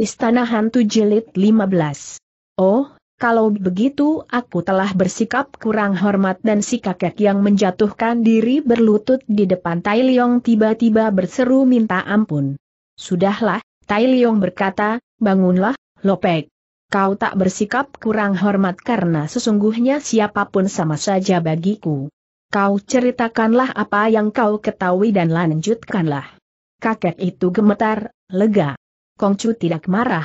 Istana Hantu Jilid 15. Oh, kalau begitu aku telah bersikap kurang hormat dan si kakek yang menjatuhkan diri berlutut di depan Tai Leong tiba-tiba berseru minta ampun. Sudahlah, Tai Leong berkata, bangunlah, Lopek. Kau tak bersikap kurang hormat karena sesungguhnya siapapun sama saja bagiku. Kau ceritakanlah apa yang kau ketahui dan lanjutkanlah. Kakek itu gemetar, lega. Kongcu tidak marah.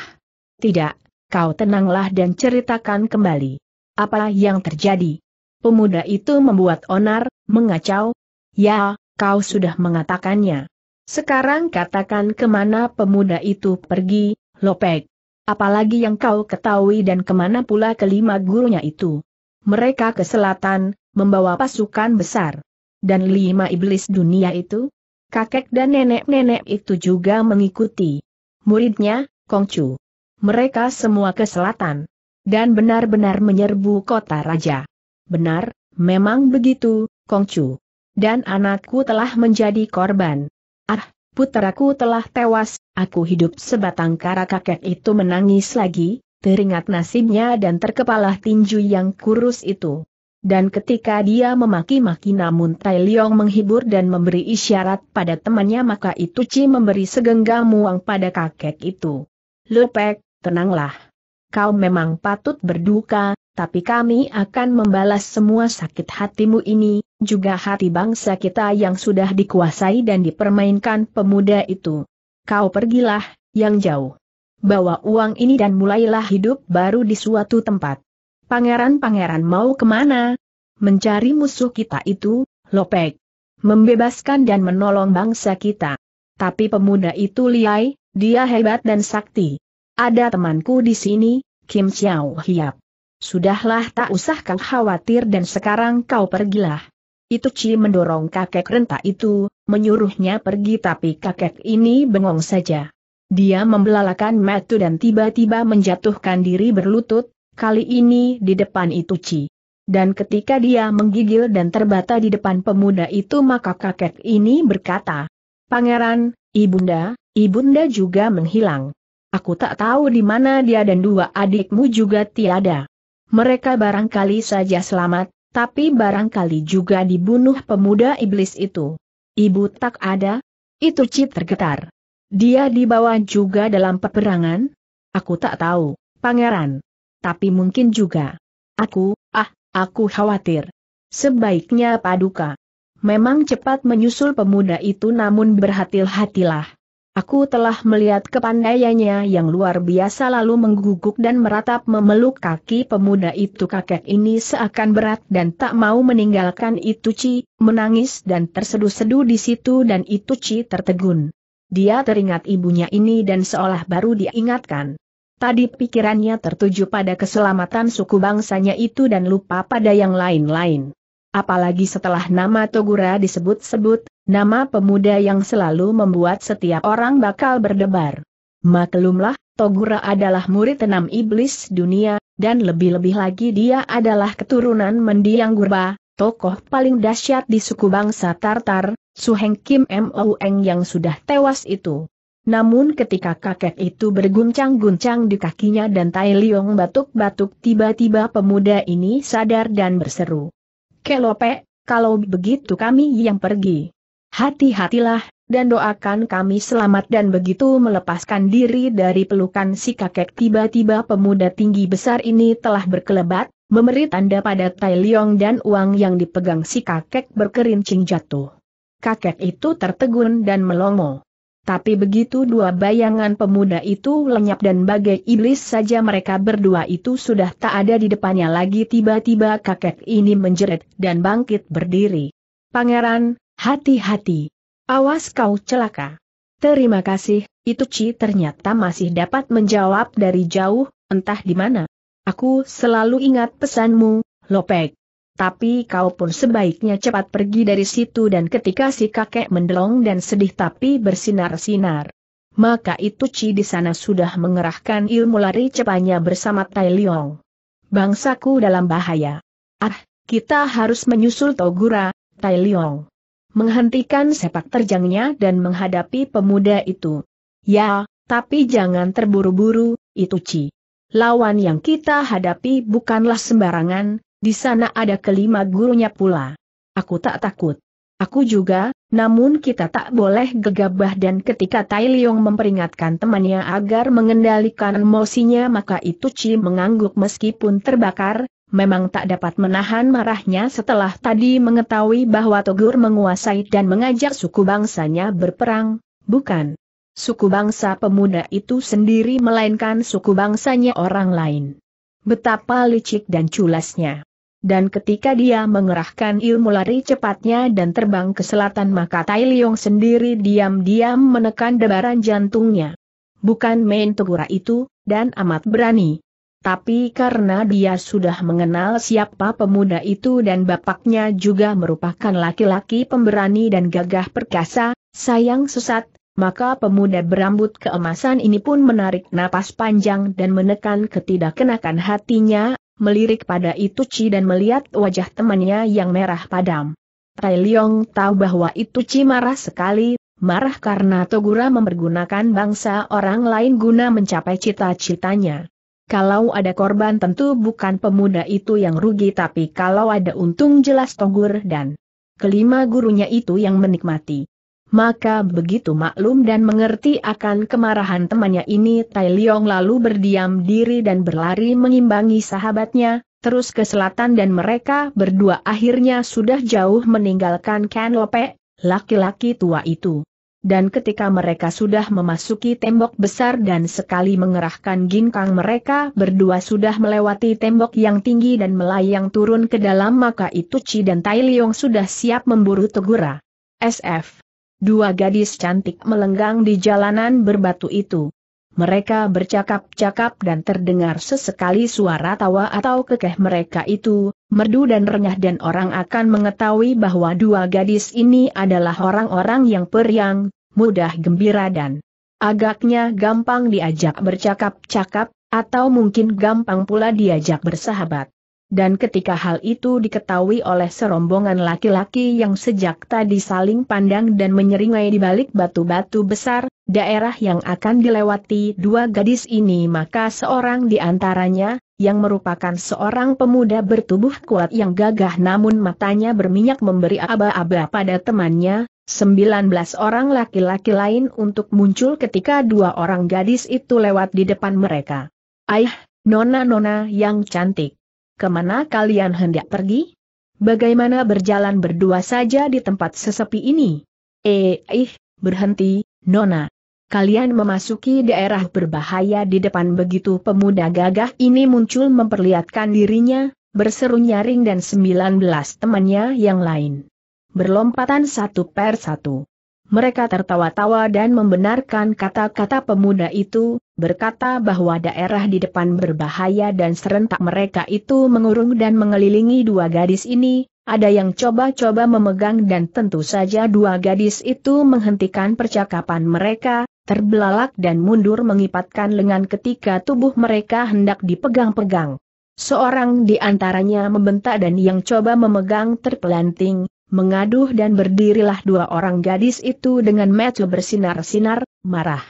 Tidak, kau tenanglah dan ceritakan kembali. Apa yang terjadi? Pemuda itu membuat onar, mengacau. Ya, kau sudah mengatakannya. Sekarang katakan kemana pemuda itu pergi, Lopek. Apalagi yang kau ketahui dan kemana pula kelima gurunya itu. Mereka ke selatan, membawa pasukan besar. Dan lima iblis dunia itu? Kakek dan nenek-nenek itu juga mengikuti muridnya, Kongcu. Mereka semua ke selatan. Dan benar-benar menyerbu kota raja. Benar, memang begitu, Kongcu. Dan anakku telah menjadi korban. Ah, puteraku telah tewas, aku hidup sebatang kara kakek itu menangis lagi, teringat nasibnya dan terkepalah tinju yang kurus itu. Dan ketika dia memaki-maki namun Tai Leong menghibur dan memberi isyarat pada temannya maka itu Ci memberi segenggam uang pada kakek itu. Lupek, tenanglah. Kau memang patut berduka, tapi kami akan membalas semua sakit hatimu ini, juga hati bangsa kita yang sudah dikuasai dan dipermainkan pemuda itu. Kau pergilah, yang jauh. Bawa uang ini dan mulailah hidup baru di suatu tempat. Pangeran-pangeran mau kemana? Mencari musuh kita itu, Lopek. Membebaskan dan menolong bangsa kita. Tapi pemuda itu liai, dia hebat dan sakti. Ada temanku di sini, Kim Xiao Hiap. Sudahlah tak usah kau khawatir dan sekarang kau pergilah. Itu Ci mendorong kakek renta itu, menyuruhnya pergi tapi kakek ini bengong saja. Dia membelalakan matu dan tiba-tiba menjatuhkan diri berlutut, kali ini di depan itu Ci. Dan ketika dia menggigil dan terbata di depan pemuda itu maka kakek ini berkata, Pangeran, Ibunda, Ibunda juga menghilang. Aku tak tahu di mana dia dan dua adikmu juga tiada. Mereka barangkali saja selamat, tapi barangkali juga dibunuh pemuda iblis itu. Ibu tak ada? Itu Cip tergetar. Dia dibawa juga dalam peperangan? Aku tak tahu, Pangeran tapi mungkin juga. Aku, ah, aku khawatir. Sebaiknya paduka. Memang cepat menyusul pemuda itu namun berhati-hatilah. Aku telah melihat kepandaiannya yang luar biasa lalu mengguguk dan meratap memeluk kaki pemuda itu kakek ini seakan berat dan tak mau meninggalkan itu. Ituci, menangis dan terseduh-seduh di situ dan itu Ituci tertegun. Dia teringat ibunya ini dan seolah baru diingatkan. Tadi pikirannya tertuju pada keselamatan suku bangsanya itu dan lupa pada yang lain-lain. Apalagi setelah nama Togura disebut-sebut, nama pemuda yang selalu membuat setiap orang bakal berdebar. Maklumlah, Togura adalah murid enam iblis dunia, dan lebih-lebih lagi dia adalah keturunan mendiang gurba, tokoh paling dahsyat di suku bangsa Tartar, Suheng Kim Moeng yang sudah tewas itu. Namun ketika kakek itu berguncang-guncang di kakinya dan Tai Liong batuk-batuk tiba-tiba pemuda ini sadar dan berseru. Kelope, kalau begitu kami yang pergi. Hati-hatilah, dan doakan kami selamat dan begitu melepaskan diri dari pelukan si kakek tiba-tiba pemuda tinggi besar ini telah berkelebat, memberi tanda pada Tai Liong dan uang yang dipegang si kakek berkerincing jatuh. Kakek itu tertegun dan melongo. Tapi begitu dua bayangan pemuda itu lenyap dan bagai iblis saja mereka berdua itu sudah tak ada di depannya lagi tiba-tiba kakek ini menjerit dan bangkit berdiri. Pangeran, hati-hati. Awas kau celaka. Terima kasih, itu Ci ternyata masih dapat menjawab dari jauh, entah di mana. Aku selalu ingat pesanmu, Lopek tapi kau pun sebaiknya cepat pergi dari situ dan ketika si kakek mendelong dan sedih tapi bersinar-sinar. Maka itu Ci di sana sudah mengerahkan ilmu lari cepatnya bersama Tai Liong. Bangsaku dalam bahaya. Ah, kita harus menyusul Togura, Tai Liong. Menghentikan sepak terjangnya dan menghadapi pemuda itu. Ya, tapi jangan terburu-buru, itu Ci. Lawan yang kita hadapi bukanlah sembarangan, di sana ada kelima gurunya pula. Aku tak takut. Aku juga, namun kita tak boleh gegabah dan ketika Tai Leong memperingatkan temannya agar mengendalikan emosinya maka itu Chi mengangguk meskipun terbakar, memang tak dapat menahan marahnya setelah tadi mengetahui bahwa Togur menguasai dan mengajak suku bangsanya berperang, bukan suku bangsa pemuda itu sendiri melainkan suku bangsanya orang lain. Betapa licik dan culasnya dan ketika dia mengerahkan ilmu lari cepatnya dan terbang ke selatan maka Tai Leong sendiri diam-diam menekan debaran jantungnya. Bukan main Tegura itu, dan amat berani. Tapi karena dia sudah mengenal siapa pemuda itu dan bapaknya juga merupakan laki-laki pemberani dan gagah perkasa, sayang sesat, maka pemuda berambut keemasan ini pun menarik napas panjang dan menekan ketidakkenakan hatinya, melirik pada Itu Ituci dan melihat wajah temannya yang merah padam. Tai Leong tahu bahwa Itu Ituci marah sekali, marah karena Togura mempergunakan bangsa orang lain guna mencapai cita-citanya. Kalau ada korban tentu bukan pemuda itu yang rugi tapi kalau ada untung jelas Togur dan kelima gurunya itu yang menikmati maka begitu maklum dan mengerti akan kemarahan temannya ini Tai Leong lalu berdiam diri dan berlari mengimbangi sahabatnya, terus ke selatan dan mereka berdua akhirnya sudah jauh meninggalkan Ken Lope, laki-laki tua itu. Dan ketika mereka sudah memasuki tembok besar dan sekali mengerahkan ginkang mereka berdua sudah melewati tembok yang tinggi dan melayang turun ke dalam maka itu Chi dan Tai Leong sudah siap memburu Tegura. SF dua gadis cantik melenggang di jalanan berbatu itu. Mereka bercakap-cakap dan terdengar sesekali suara tawa atau kekeh mereka itu, merdu dan renyah dan orang akan mengetahui bahwa dua gadis ini adalah orang-orang yang periang, mudah gembira dan agaknya gampang diajak bercakap-cakap, atau mungkin gampang pula diajak bersahabat. Dan ketika hal itu diketahui oleh serombongan laki-laki yang sejak tadi saling pandang dan menyeringai di balik batu-batu besar, daerah yang akan dilewati dua gadis ini maka seorang di antaranya, yang merupakan seorang pemuda bertubuh kuat yang gagah namun matanya berminyak memberi aba-aba pada temannya, 19 orang laki-laki lain untuk muncul ketika dua orang gadis itu lewat di depan mereka. Aih, nona-nona yang cantik kemana kalian hendak pergi? Bagaimana berjalan berdua saja di tempat sesepi ini? Eh, ih, berhenti, Nona. Kalian memasuki daerah berbahaya di depan begitu pemuda gagah ini muncul memperlihatkan dirinya, berseru nyaring dan 19 temannya yang lain. Berlompatan satu per satu. Mereka tertawa-tawa dan membenarkan kata-kata pemuda itu, berkata bahwa daerah di depan berbahaya dan serentak mereka itu mengurung dan mengelilingi dua gadis ini, ada yang coba-coba memegang dan tentu saja dua gadis itu menghentikan percakapan mereka, terbelalak dan mundur mengipatkan lengan ketika tubuh mereka hendak dipegang-pegang. Seorang di antaranya membentak dan yang coba memegang terpelanting, mengaduh dan berdirilah dua orang gadis itu dengan mata bersinar-sinar, marah.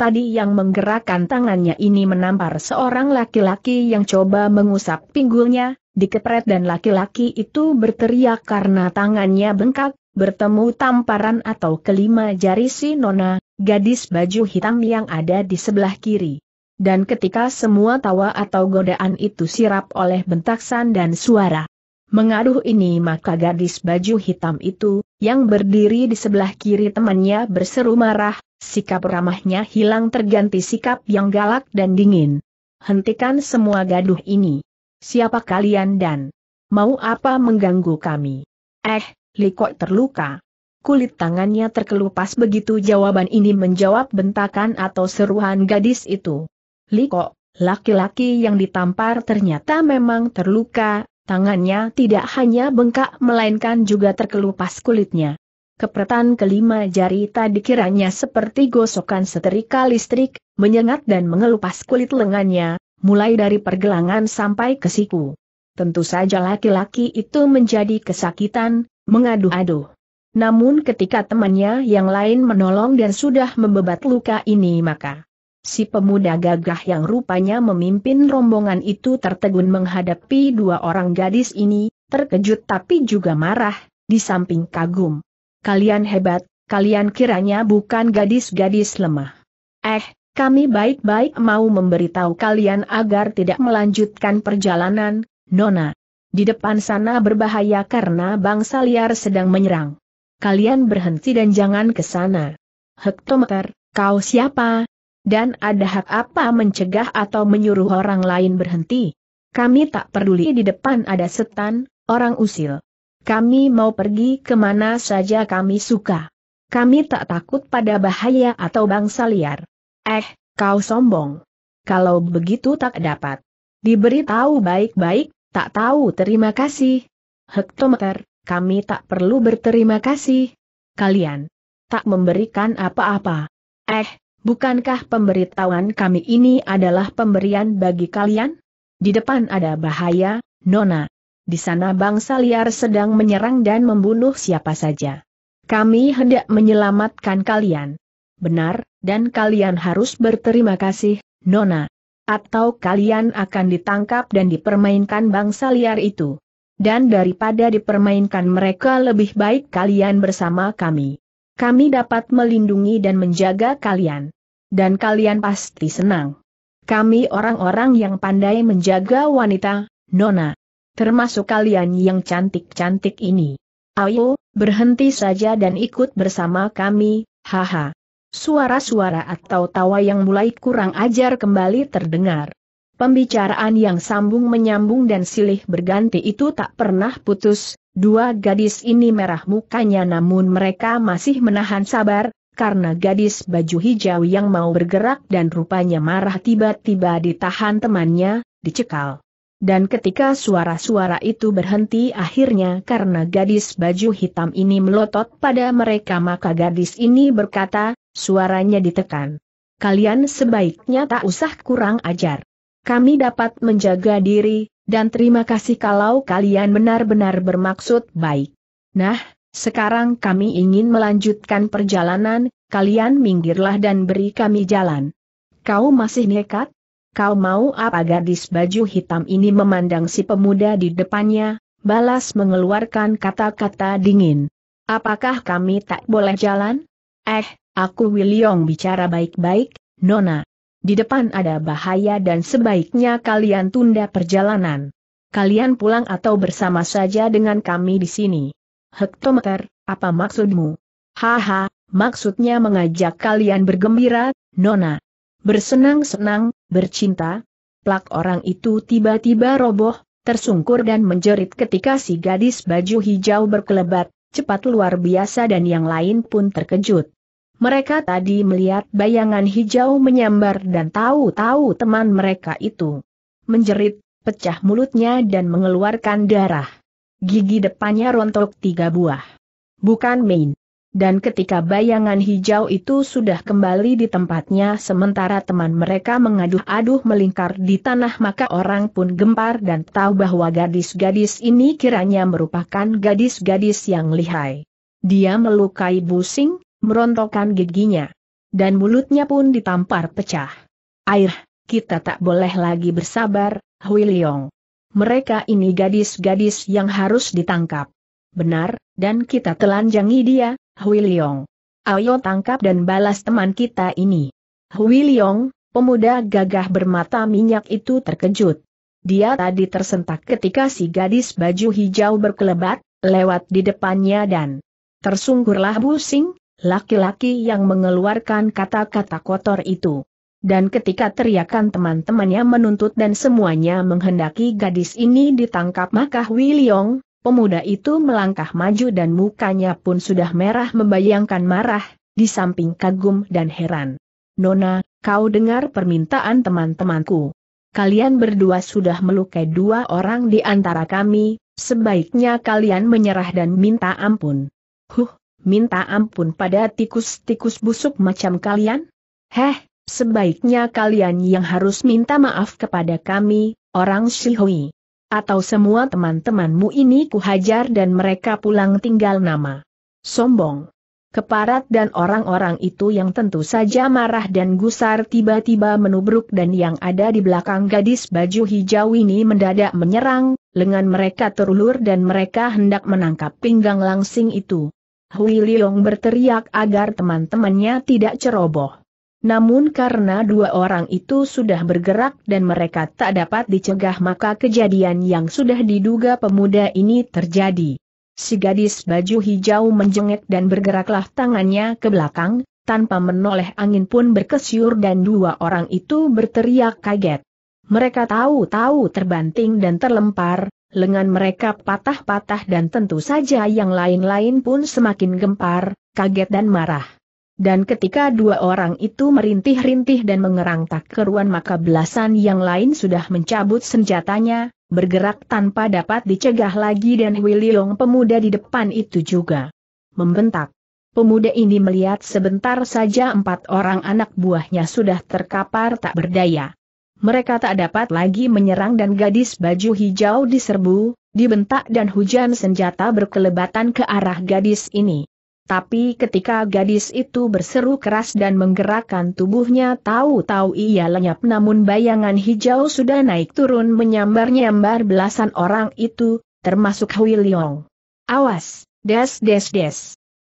Tadi yang menggerakkan tangannya ini menampar seorang laki-laki yang coba mengusap pinggulnya, dikepret dan laki-laki itu berteriak karena tangannya bengkak, bertemu tamparan atau kelima jari si Nona, gadis baju hitam yang ada di sebelah kiri. Dan ketika semua tawa atau godaan itu sirap oleh bentaksan dan suara Mengaduh ini maka gadis baju hitam itu, yang berdiri di sebelah kiri temannya berseru marah, sikap ramahnya hilang terganti sikap yang galak dan dingin. Hentikan semua gaduh ini. Siapa kalian dan mau apa mengganggu kami? Eh, Likok terluka. Kulit tangannya terkelupas begitu jawaban ini menjawab bentakan atau seruan gadis itu. Likok, laki-laki yang ditampar ternyata memang terluka, Tangannya tidak hanya bengkak melainkan juga terkelupas kulitnya. Kepretan kelima jari tadi kiranya seperti gosokan setrika listrik, menyengat dan mengelupas kulit lengannya, mulai dari pergelangan sampai ke siku. Tentu saja laki-laki itu menjadi kesakitan, mengaduh-aduh. Namun ketika temannya yang lain menolong dan sudah membebat luka ini maka Si pemuda gagah yang rupanya memimpin rombongan itu tertegun menghadapi dua orang gadis ini, terkejut tapi juga marah, di samping kagum. Kalian hebat, kalian kiranya bukan gadis-gadis lemah. Eh, kami baik-baik mau memberitahu kalian agar tidak melanjutkan perjalanan, Nona. Di depan sana berbahaya karena bangsa liar sedang menyerang. Kalian berhenti dan jangan ke sana. Hektometer, kau siapa? Dan ada hak apa mencegah atau menyuruh orang lain berhenti? Kami tak peduli di depan ada setan, orang usil. Kami mau pergi kemana saja kami suka. Kami tak takut pada bahaya atau bangsa liar. Eh, kau sombong. Kalau begitu tak dapat. Diberitahu baik-baik, tak tahu terima kasih. Hektometer, kami tak perlu berterima kasih. Kalian tak memberikan apa-apa. Eh, Bukankah pemberitahuan kami ini adalah pemberian bagi kalian? Di depan ada bahaya, Nona. Di sana bangsa liar sedang menyerang dan membunuh siapa saja. Kami hendak menyelamatkan kalian. Benar, dan kalian harus berterima kasih, Nona. Atau kalian akan ditangkap dan dipermainkan bangsa liar itu. Dan daripada dipermainkan mereka lebih baik kalian bersama kami. Kami dapat melindungi dan menjaga kalian dan kalian pasti senang. Kami orang-orang yang pandai menjaga wanita, Nona. Termasuk kalian yang cantik-cantik ini. Ayo, berhenti saja dan ikut bersama kami, haha. Suara-suara atau tawa yang mulai kurang ajar kembali terdengar. Pembicaraan yang sambung menyambung dan silih berganti itu tak pernah putus, dua gadis ini merah mukanya namun mereka masih menahan sabar, karena gadis baju hijau yang mau bergerak dan rupanya marah tiba-tiba ditahan temannya, dicekal. Dan ketika suara-suara itu berhenti akhirnya karena gadis baju hitam ini melotot pada mereka maka gadis ini berkata, suaranya ditekan. Kalian sebaiknya tak usah kurang ajar. Kami dapat menjaga diri, dan terima kasih kalau kalian benar-benar bermaksud baik. Nah, sekarang kami ingin melanjutkan perjalanan, kalian minggirlah dan beri kami jalan. Kau masih nekat? Kau mau apa gadis baju hitam ini memandang si pemuda di depannya, balas mengeluarkan kata-kata dingin. Apakah kami tak boleh jalan? Eh, aku William bicara baik-baik, Nona. Di depan ada bahaya dan sebaiknya kalian tunda perjalanan. Kalian pulang atau bersama saja dengan kami di sini. Hektometer, apa maksudmu? Haha, maksudnya mengajak kalian bergembira, Nona. Bersenang-senang, bercinta. Plak orang itu tiba-tiba roboh, tersungkur dan menjerit ketika si gadis baju hijau berkelebat, cepat luar biasa dan yang lain pun terkejut. Mereka tadi melihat bayangan hijau menyambar dan tahu-tahu teman mereka itu menjerit, pecah mulutnya dan mengeluarkan darah. Gigi depannya rontok tiga buah. Bukan main. Dan ketika bayangan hijau itu sudah kembali di tempatnya sementara teman mereka mengaduh-aduh melingkar di tanah maka orang pun gempar dan tahu bahwa gadis-gadis ini kiranya merupakan gadis-gadis yang lihai. Dia melukai busing, merontokkan giginya. Dan mulutnya pun ditampar pecah. Air, kita tak boleh lagi bersabar, Hui Leong mereka ini gadis-gadis yang harus ditangkap. Benar, dan kita telanjangi dia, Hui Liong. Ayo tangkap dan balas teman kita ini. Hui Liong, pemuda gagah bermata minyak itu terkejut. Dia tadi tersentak ketika si gadis baju hijau berkelebat, lewat di depannya dan tersungkurlah busing, laki-laki yang mengeluarkan kata-kata kotor itu dan ketika teriakan teman-temannya menuntut dan semuanya menghendaki gadis ini ditangkap maka Wiliong, pemuda itu melangkah maju dan mukanya pun sudah merah membayangkan marah, di samping kagum dan heran. Nona, kau dengar permintaan teman-temanku. Kalian berdua sudah melukai dua orang di antara kami, sebaiknya kalian menyerah dan minta ampun. Huh, minta ampun pada tikus-tikus busuk macam kalian? Heh, Sebaiknya kalian yang harus minta maaf kepada kami, orang Shihui. Atau semua teman-temanmu ini kuhajar dan mereka pulang tinggal nama. Sombong. Keparat dan orang-orang itu yang tentu saja marah dan gusar tiba-tiba menubruk dan yang ada di belakang gadis baju hijau ini mendadak menyerang, lengan mereka terulur dan mereka hendak menangkap pinggang langsing itu. Hui Liong berteriak agar teman-temannya tidak ceroboh. Namun karena dua orang itu sudah bergerak dan mereka tak dapat dicegah maka kejadian yang sudah diduga pemuda ini terjadi. Si gadis baju hijau menjengek dan bergeraklah tangannya ke belakang, tanpa menoleh angin pun berkesyur dan dua orang itu berteriak kaget. Mereka tahu-tahu terbanting dan terlempar, lengan mereka patah-patah dan tentu saja yang lain-lain pun semakin gempar, kaget dan marah. Dan ketika dua orang itu merintih-rintih dan mengerang tak keruan maka belasan yang lain sudah mencabut senjatanya, bergerak tanpa dapat dicegah lagi dan Wiliong pemuda di depan itu juga membentak. Pemuda ini melihat sebentar saja empat orang anak buahnya sudah terkapar tak berdaya. Mereka tak dapat lagi menyerang dan gadis baju hijau diserbu, dibentak dan hujan senjata berkelebatan ke arah gadis ini. Tapi ketika gadis itu berseru keras dan menggerakkan tubuhnya tahu-tahu ia lenyap namun bayangan hijau sudah naik turun menyambar-nyambar belasan orang itu, termasuk Hui Leong. Awas, des des des.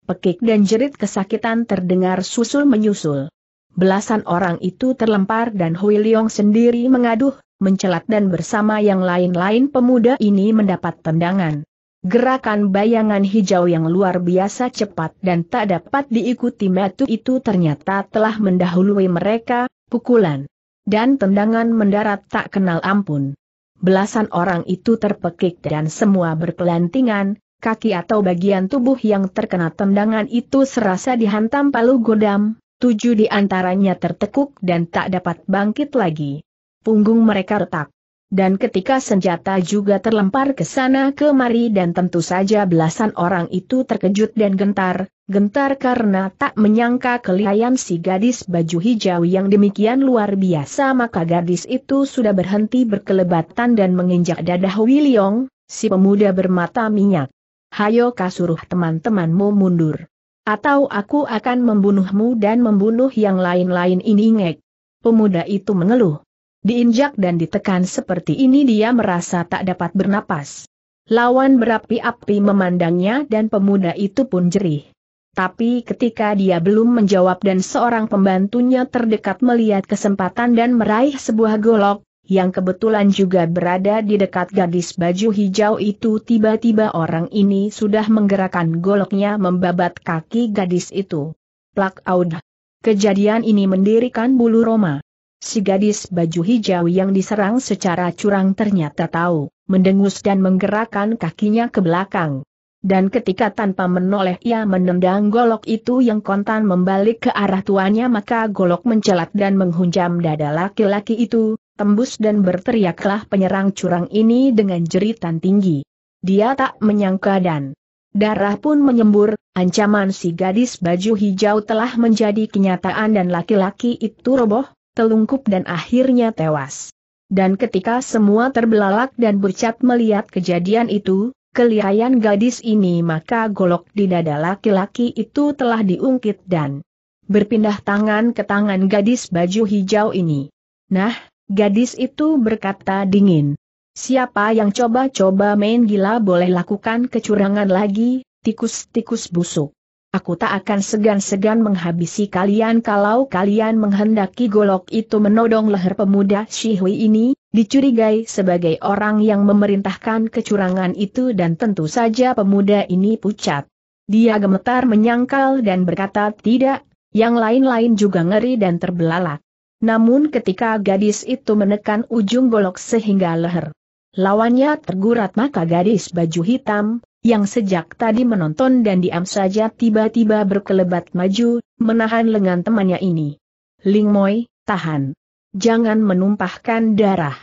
Pekik dan jerit kesakitan terdengar susul-menyusul. Belasan orang itu terlempar dan Hui Leong sendiri mengaduh, mencelat dan bersama yang lain-lain pemuda ini mendapat tendangan. Gerakan bayangan hijau yang luar biasa cepat dan tak dapat diikuti metu itu ternyata telah mendahului mereka, pukulan. Dan tendangan mendarat tak kenal ampun. Belasan orang itu terpekik dan semua berpelantingan, kaki atau bagian tubuh yang terkena tendangan itu serasa dihantam palu godam, tujuh di antaranya tertekuk dan tak dapat bangkit lagi. Punggung mereka retak dan ketika senjata juga terlempar ke sana kemari dan tentu saja belasan orang itu terkejut dan gentar, gentar karena tak menyangka kelihayan si gadis baju hijau yang demikian luar biasa maka gadis itu sudah berhenti berkelebatan dan menginjak dadah Wiliong, si pemuda bermata minyak. Hayo kasuruh teman-temanmu mundur. Atau aku akan membunuhmu dan membunuh yang lain-lain ini ngek. Pemuda itu mengeluh. Diinjak dan ditekan seperti ini dia merasa tak dapat bernapas. Lawan berapi-api memandangnya dan pemuda itu pun jerih. Tapi ketika dia belum menjawab dan seorang pembantunya terdekat melihat kesempatan dan meraih sebuah golok, yang kebetulan juga berada di dekat gadis baju hijau itu tiba-tiba orang ini sudah menggerakkan goloknya membabat kaki gadis itu. Plak aud. Kejadian ini mendirikan bulu Roma. Si gadis baju hijau yang diserang secara curang ternyata tahu, mendengus dan menggerakkan kakinya ke belakang. Dan ketika tanpa menoleh ia menendang golok itu yang kontan membalik ke arah tuannya maka golok mencelat dan menghunjam dada laki-laki itu, tembus dan berteriaklah penyerang curang ini dengan jeritan tinggi. Dia tak menyangka dan darah pun menyembur, ancaman si gadis baju hijau telah menjadi kenyataan dan laki-laki itu roboh, telungkup dan akhirnya tewas. Dan ketika semua terbelalak dan bercat melihat kejadian itu, kelihayan gadis ini maka golok di dada laki-laki itu telah diungkit dan berpindah tangan ke tangan gadis baju hijau ini. Nah, gadis itu berkata dingin. Siapa yang coba-coba main gila boleh lakukan kecurangan lagi, tikus-tikus busuk aku tak akan segan-segan menghabisi kalian kalau kalian menghendaki golok itu menodong leher pemuda Shihui ini, dicurigai sebagai orang yang memerintahkan kecurangan itu dan tentu saja pemuda ini pucat. Dia gemetar menyangkal dan berkata tidak, yang lain-lain juga ngeri dan terbelalak. Namun ketika gadis itu menekan ujung golok sehingga leher lawannya tergurat maka gadis baju hitam, yang sejak tadi menonton dan diam saja tiba-tiba berkelebat maju, menahan lengan temannya ini. Ling Moi, tahan. Jangan menumpahkan darah.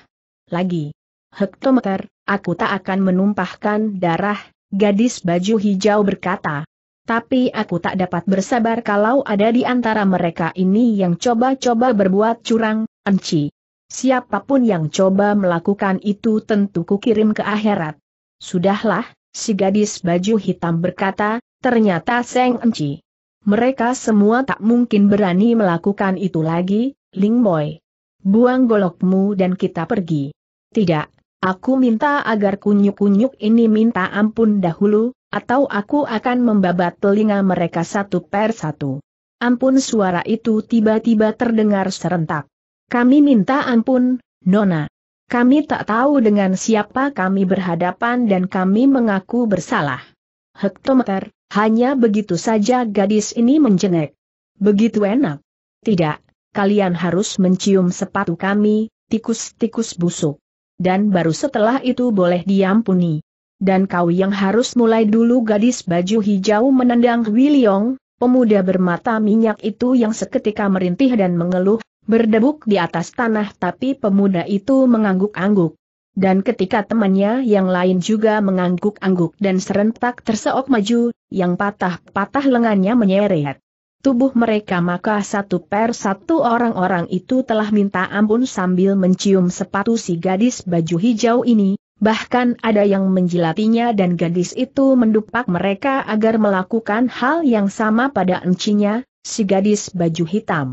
Lagi. Hektometer, aku tak akan menumpahkan darah, gadis baju hijau berkata. Tapi aku tak dapat bersabar kalau ada di antara mereka ini yang coba-coba berbuat curang, enci. Siapapun yang coba melakukan itu tentu kukirim ke akhirat. Sudahlah, Si gadis baju hitam berkata, ternyata Seng Enci. Mereka semua tak mungkin berani melakukan itu lagi, Ling Boy. Buang golokmu dan kita pergi. Tidak, aku minta agar kunyuk-kunyuk ini minta ampun dahulu, atau aku akan membabat telinga mereka satu per satu. Ampun suara itu tiba-tiba terdengar serentak. Kami minta ampun, Nona. Kami tak tahu dengan siapa kami berhadapan dan kami mengaku bersalah. Hektometer, hanya begitu saja gadis ini menjengek. Begitu enak. Tidak, kalian harus mencium sepatu kami, tikus-tikus busuk. Dan baru setelah itu boleh diampuni. Dan kau yang harus mulai dulu gadis baju hijau menendang Wiliong, pemuda bermata minyak itu yang seketika merintih dan mengeluh, berdebuk di atas tanah tapi pemuda itu mengangguk-angguk. Dan ketika temannya yang lain juga mengangguk-angguk dan serentak terseok maju, yang patah-patah lengannya menyeret. Tubuh mereka maka satu per satu orang-orang itu telah minta ampun sambil mencium sepatu si gadis baju hijau ini, bahkan ada yang menjilatinya dan gadis itu mendupak mereka agar melakukan hal yang sama pada encinya, si gadis baju hitam.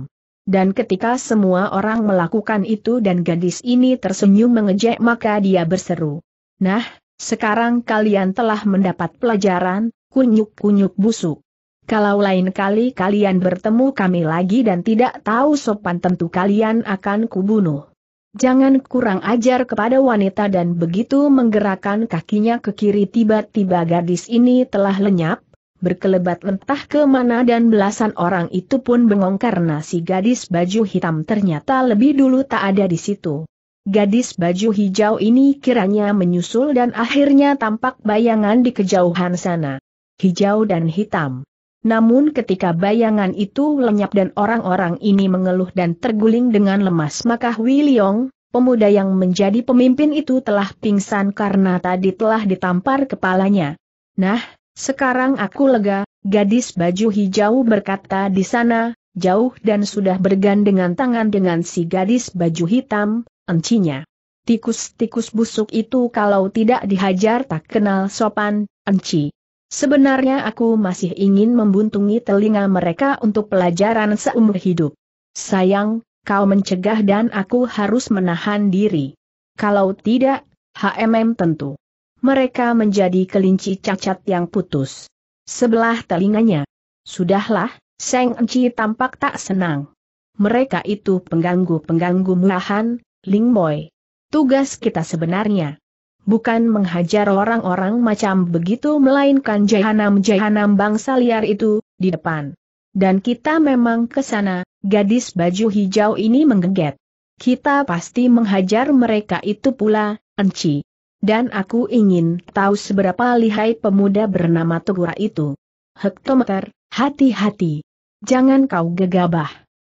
Dan ketika semua orang melakukan itu dan gadis ini tersenyum mengejek maka dia berseru. Nah, sekarang kalian telah mendapat pelajaran, kunyuk-kunyuk busuk. Kalau lain kali kalian bertemu kami lagi dan tidak tahu sopan tentu kalian akan kubunuh. Jangan kurang ajar kepada wanita dan begitu menggerakkan kakinya ke kiri tiba-tiba gadis ini telah lenyap, berkelebat entah kemana dan belasan orang itu pun bengong karena si gadis baju hitam ternyata lebih dulu tak ada di situ. Gadis baju hijau ini kiranya menyusul dan akhirnya tampak bayangan di kejauhan sana. Hijau dan hitam. Namun ketika bayangan itu lenyap dan orang-orang ini mengeluh dan terguling dengan lemas maka Wiliong, pemuda yang menjadi pemimpin itu telah pingsan karena tadi telah ditampar kepalanya. Nah, sekarang aku lega, gadis baju hijau berkata di sana, jauh dan sudah bergandengan tangan dengan si gadis baju hitam, encinya. Tikus-tikus busuk itu kalau tidak dihajar tak kenal sopan, enci. Sebenarnya aku masih ingin membuntungi telinga mereka untuk pelajaran seumur hidup. Sayang, kau mencegah dan aku harus menahan diri. Kalau tidak, HMM tentu mereka menjadi kelinci cacat yang putus. Sebelah telinganya. Sudahlah, Seng Enci tampak tak senang. Mereka itu pengganggu-pengganggu murahan, Ling Moy. Tugas kita sebenarnya bukan menghajar orang-orang macam begitu melainkan jahanam-jahanam bangsa liar itu, di depan. Dan kita memang ke sana, gadis baju hijau ini menggeget. Kita pasti menghajar mereka itu pula, Enci dan aku ingin tahu seberapa lihai pemuda bernama Tegura itu. Hektometer, hati-hati. Jangan kau gegabah.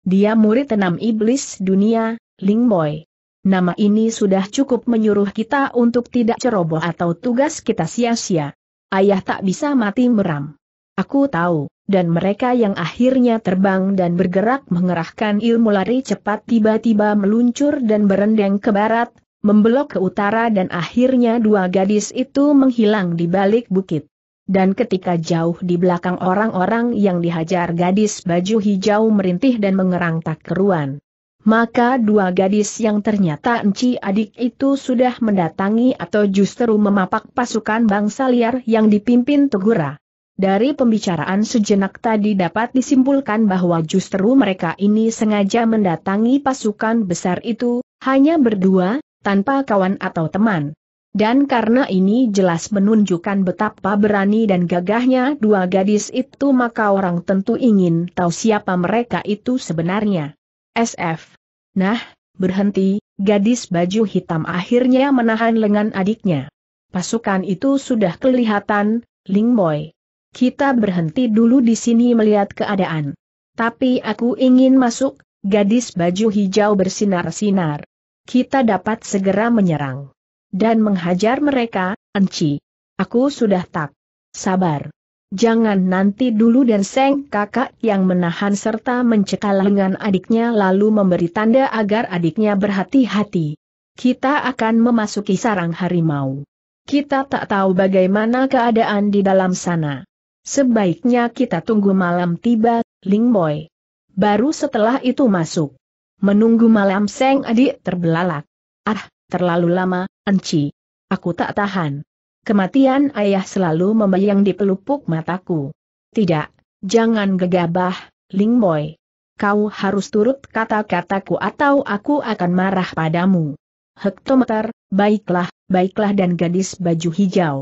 Dia murid enam iblis dunia, Ling Boy. Nama ini sudah cukup menyuruh kita untuk tidak ceroboh atau tugas kita sia-sia. Ayah tak bisa mati meram. Aku tahu, dan mereka yang akhirnya terbang dan bergerak mengerahkan ilmu lari cepat tiba-tiba meluncur dan berendang ke barat, membelok ke utara dan akhirnya dua gadis itu menghilang di balik bukit. Dan ketika jauh di belakang orang-orang yang dihajar gadis baju hijau merintih dan mengerang tak keruan. Maka dua gadis yang ternyata enci adik itu sudah mendatangi atau justru memapak pasukan bangsa liar yang dipimpin Tegura. Dari pembicaraan sejenak tadi dapat disimpulkan bahwa justru mereka ini sengaja mendatangi pasukan besar itu, hanya berdua, tanpa kawan atau teman. Dan karena ini jelas menunjukkan betapa berani dan gagahnya dua gadis itu maka orang tentu ingin tahu siapa mereka itu sebenarnya. SF. Nah, berhenti, gadis baju hitam akhirnya menahan lengan adiknya. Pasukan itu sudah kelihatan, Ling Boy. Kita berhenti dulu di sini melihat keadaan. Tapi aku ingin masuk, gadis baju hijau bersinar-sinar kita dapat segera menyerang. Dan menghajar mereka, Enci. Aku sudah tak sabar. Jangan nanti dulu dan Seng kakak yang menahan serta mencekal lengan adiknya lalu memberi tanda agar adiknya berhati-hati. Kita akan memasuki sarang harimau. Kita tak tahu bagaimana keadaan di dalam sana. Sebaiknya kita tunggu malam tiba, Ling Boy. Baru setelah itu masuk. Menunggu malam Seng adik terbelalak. Ah, terlalu lama, Enci. Aku tak tahan. Kematian ayah selalu membayang di pelupuk mataku. Tidak, jangan gegabah, Ling Lingboy. Kau harus turut kata-kataku atau aku akan marah padamu. Hektometer, baiklah, baiklah dan gadis baju hijau.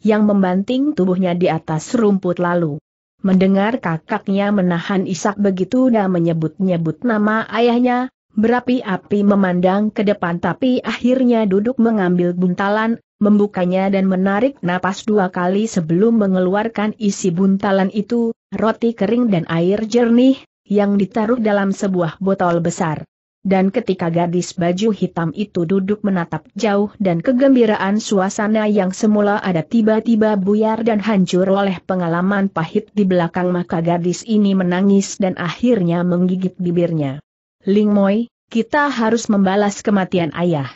Yang membanting tubuhnya di atas rumput lalu Mendengar kakaknya menahan isak begitu dan menyebut-nyebut nama ayahnya, berapi-api memandang ke depan tapi akhirnya duduk mengambil buntalan, membukanya dan menarik napas dua kali sebelum mengeluarkan isi buntalan itu, roti kering dan air jernih, yang ditaruh dalam sebuah botol besar dan ketika gadis baju hitam itu duduk menatap jauh dan kegembiraan suasana yang semula ada tiba-tiba buyar dan hancur oleh pengalaman pahit di belakang maka gadis ini menangis dan akhirnya menggigit bibirnya. Ling Moi, kita harus membalas kematian ayah.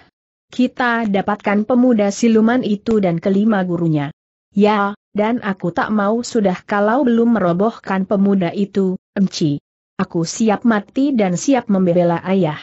Kita dapatkan pemuda siluman itu dan kelima gurunya. Ya, dan aku tak mau sudah kalau belum merobohkan pemuda itu, Emci. Aku siap mati dan siap membela ayah.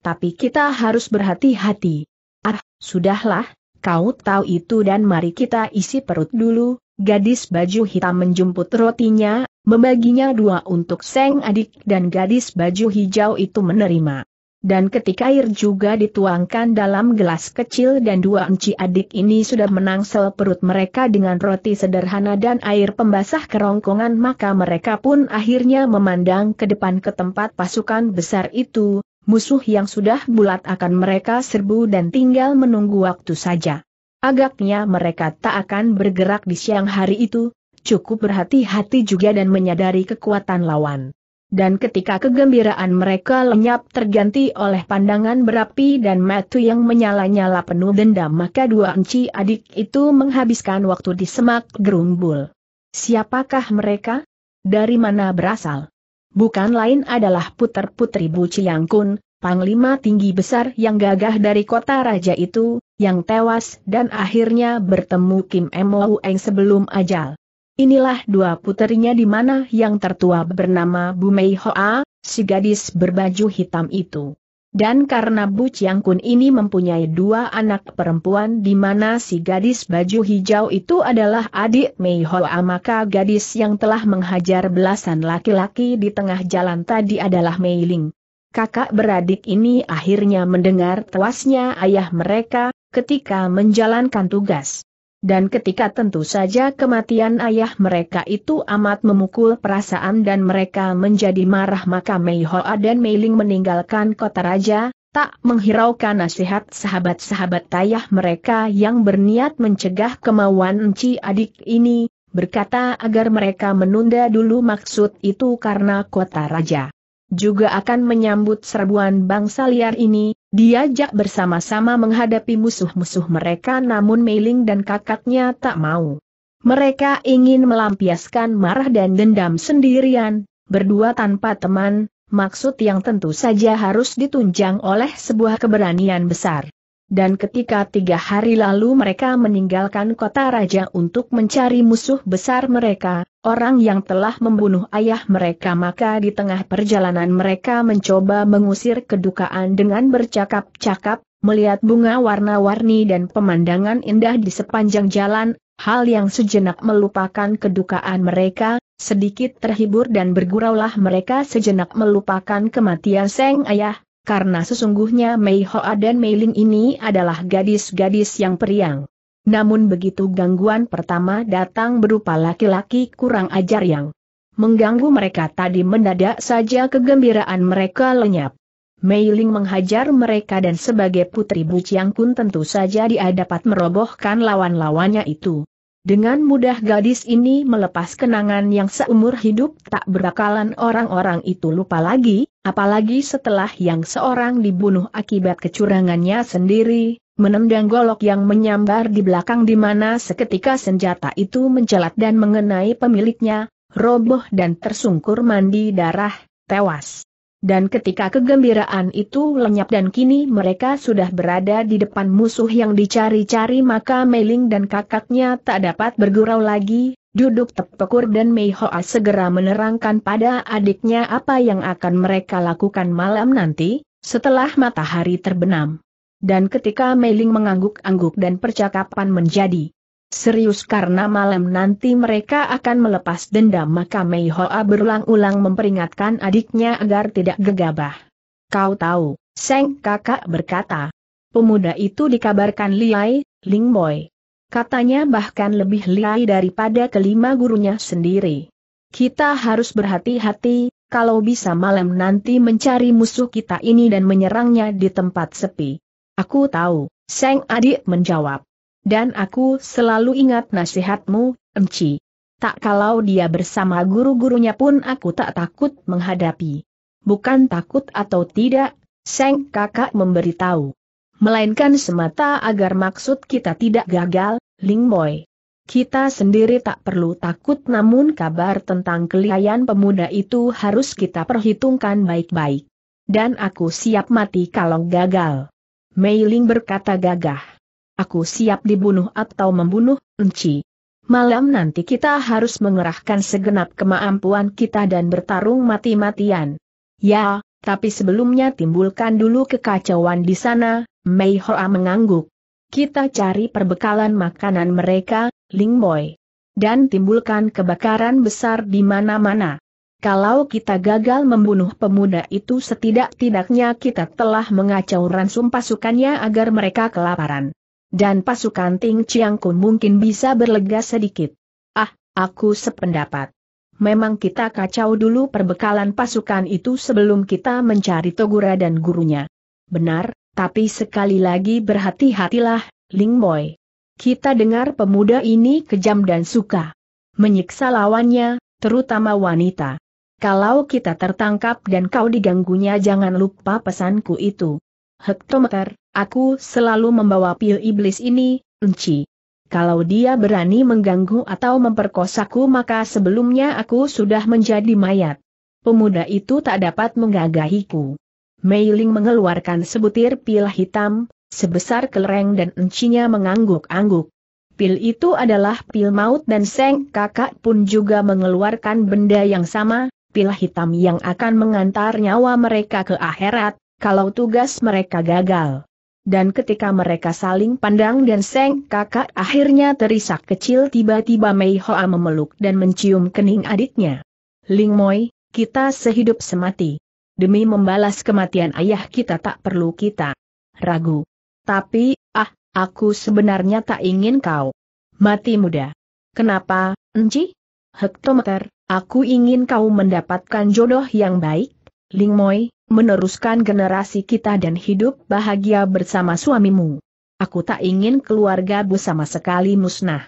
Tapi kita harus berhati-hati. Ah, sudahlah, kau tahu itu dan mari kita isi perut dulu. Gadis baju hitam menjemput rotinya, membaginya dua untuk Seng adik dan gadis baju hijau itu menerima. Dan ketika air juga dituangkan dalam gelas kecil dan dua enci adik ini sudah menangsel perut mereka dengan roti sederhana dan air pembasah kerongkongan maka mereka pun akhirnya memandang ke depan ke tempat pasukan besar itu, musuh yang sudah bulat akan mereka serbu dan tinggal menunggu waktu saja. Agaknya mereka tak akan bergerak di siang hari itu, cukup berhati-hati juga dan menyadari kekuatan lawan. Dan ketika kegembiraan mereka lenyap terganti oleh pandangan berapi dan matu yang menyala-nyala penuh dendam maka dua enci adik itu menghabiskan waktu di semak gerumbul. Siapakah mereka? Dari mana berasal? Bukan lain adalah puter-putri Bu Ciliangkun, panglima tinggi besar yang gagah dari kota raja itu, yang tewas dan akhirnya bertemu Kim Eng sebelum ajal. Inilah dua puterinya di mana yang tertua bernama Bu Mei Hoa, si gadis berbaju hitam itu. Dan karena Bu Chiang Kun ini mempunyai dua anak perempuan di mana si gadis baju hijau itu adalah adik Mei Hoa maka gadis yang telah menghajar belasan laki-laki di tengah jalan tadi adalah Mei Ling. Kakak beradik ini akhirnya mendengar tewasnya ayah mereka ketika menjalankan tugas. Dan ketika tentu saja kematian ayah mereka itu amat memukul perasaan dan mereka menjadi marah maka Mei Hoa dan Mei Ling meninggalkan kota raja, tak menghiraukan nasihat sahabat-sahabat ayah mereka yang berniat mencegah kemauan Enci adik ini, berkata agar mereka menunda dulu maksud itu karena kota raja juga akan menyambut serbuan bangsa liar ini, Diajak bersama-sama menghadapi musuh-musuh mereka namun Meiling dan kakaknya tak mau. Mereka ingin melampiaskan marah dan dendam sendirian, berdua tanpa teman, maksud yang tentu saja harus ditunjang oleh sebuah keberanian besar. Dan ketika tiga hari lalu mereka meninggalkan kota raja untuk mencari musuh besar mereka, orang yang telah membunuh ayah mereka maka di tengah perjalanan mereka mencoba mengusir kedukaan dengan bercakap-cakap, melihat bunga warna-warni dan pemandangan indah di sepanjang jalan, hal yang sejenak melupakan kedukaan mereka, sedikit terhibur dan berguraulah mereka sejenak melupakan kematian Seng Ayah, karena sesungguhnya Mei Hoa dan Mei Ling ini adalah gadis-gadis yang periang. Namun begitu gangguan pertama datang berupa laki-laki kurang ajar yang mengganggu mereka tadi mendadak saja kegembiraan mereka lenyap. Mei Ling menghajar mereka dan sebagai putri buciang pun tentu saja dia dapat merobohkan lawan-lawannya itu. Dengan mudah gadis ini melepas kenangan yang seumur hidup tak berakalan orang-orang itu lupa lagi, apalagi setelah yang seorang dibunuh akibat kecurangannya sendiri, menendang golok yang menyambar di belakang di mana seketika senjata itu mencelat dan mengenai pemiliknya, roboh dan tersungkur mandi darah, tewas. Dan ketika kegembiraan itu lenyap dan kini mereka sudah berada di depan musuh yang dicari-cari maka Meiling dan kakaknya tak dapat bergurau lagi, duduk tepekur dan Mei Hoa segera menerangkan pada adiknya apa yang akan mereka lakukan malam nanti, setelah matahari terbenam. Dan ketika Meiling mengangguk-angguk dan percakapan menjadi serius karena malam nanti mereka akan melepas dendam maka Mei Hoa berulang-ulang memperingatkan adiknya agar tidak gegabah. Kau tahu, Seng kakak berkata. Pemuda itu dikabarkan liai, Ling Boy. Katanya bahkan lebih liai daripada kelima gurunya sendiri. Kita harus berhati-hati, kalau bisa malam nanti mencari musuh kita ini dan menyerangnya di tempat sepi. Aku tahu, Seng adik menjawab. Dan aku selalu ingat nasihatmu, Emci. Tak kalau dia bersama guru-gurunya pun aku tak takut menghadapi. Bukan takut atau tidak, Seng kakak memberitahu. Melainkan semata agar maksud kita tidak gagal, Ling Boy. Kita sendiri tak perlu takut namun kabar tentang kelihayan pemuda itu harus kita perhitungkan baik-baik. Dan aku siap mati kalau gagal. Mei Ling berkata gagah. Aku siap dibunuh atau membunuh, Enci. Malam nanti kita harus mengerahkan segenap kemampuan kita dan bertarung mati-matian. Ya, tapi sebelumnya timbulkan dulu kekacauan di sana, Mei Hoa mengangguk. Kita cari perbekalan makanan mereka, Ling Boy. Dan timbulkan kebakaran besar di mana-mana. Kalau kita gagal membunuh pemuda itu setidak-tidaknya kita telah mengacau ransum pasukannya agar mereka kelaparan. Dan pasukan Ting Chiang Kun mungkin bisa berlega sedikit. Ah, aku sependapat. Memang kita kacau dulu perbekalan pasukan itu sebelum kita mencari Togura dan gurunya. Benar, tapi sekali lagi berhati-hatilah, Ling Boy. Kita dengar pemuda ini kejam dan suka menyiksa lawannya, terutama wanita. Kalau kita tertangkap dan kau diganggunya jangan lupa pesanku itu. Hektometer, aku selalu membawa pil iblis ini, enci. Kalau dia berani mengganggu atau memperkosaku maka sebelumnya aku sudah menjadi mayat. Pemuda itu tak dapat menggagahiku. Meiling mengeluarkan sebutir pil hitam, sebesar kelereng dan encinya mengangguk-angguk. Pil itu adalah pil maut dan Seng kakak pun juga mengeluarkan benda yang sama, pil hitam yang akan mengantar nyawa mereka ke akhirat, kalau tugas mereka gagal. Dan ketika mereka saling pandang dan seng kakak akhirnya terisak kecil tiba-tiba Mei Hoa memeluk dan mencium kening adiknya. Ling Moi, kita sehidup semati. Demi membalas kematian ayah kita tak perlu kita ragu. Tapi, ah, aku sebenarnya tak ingin kau mati muda. Kenapa, Enci? Hektometer, aku ingin kau mendapatkan jodoh yang baik, Ling Moi, meneruskan generasi kita dan hidup bahagia bersama suamimu. Aku tak ingin keluarga bu sama sekali musnah.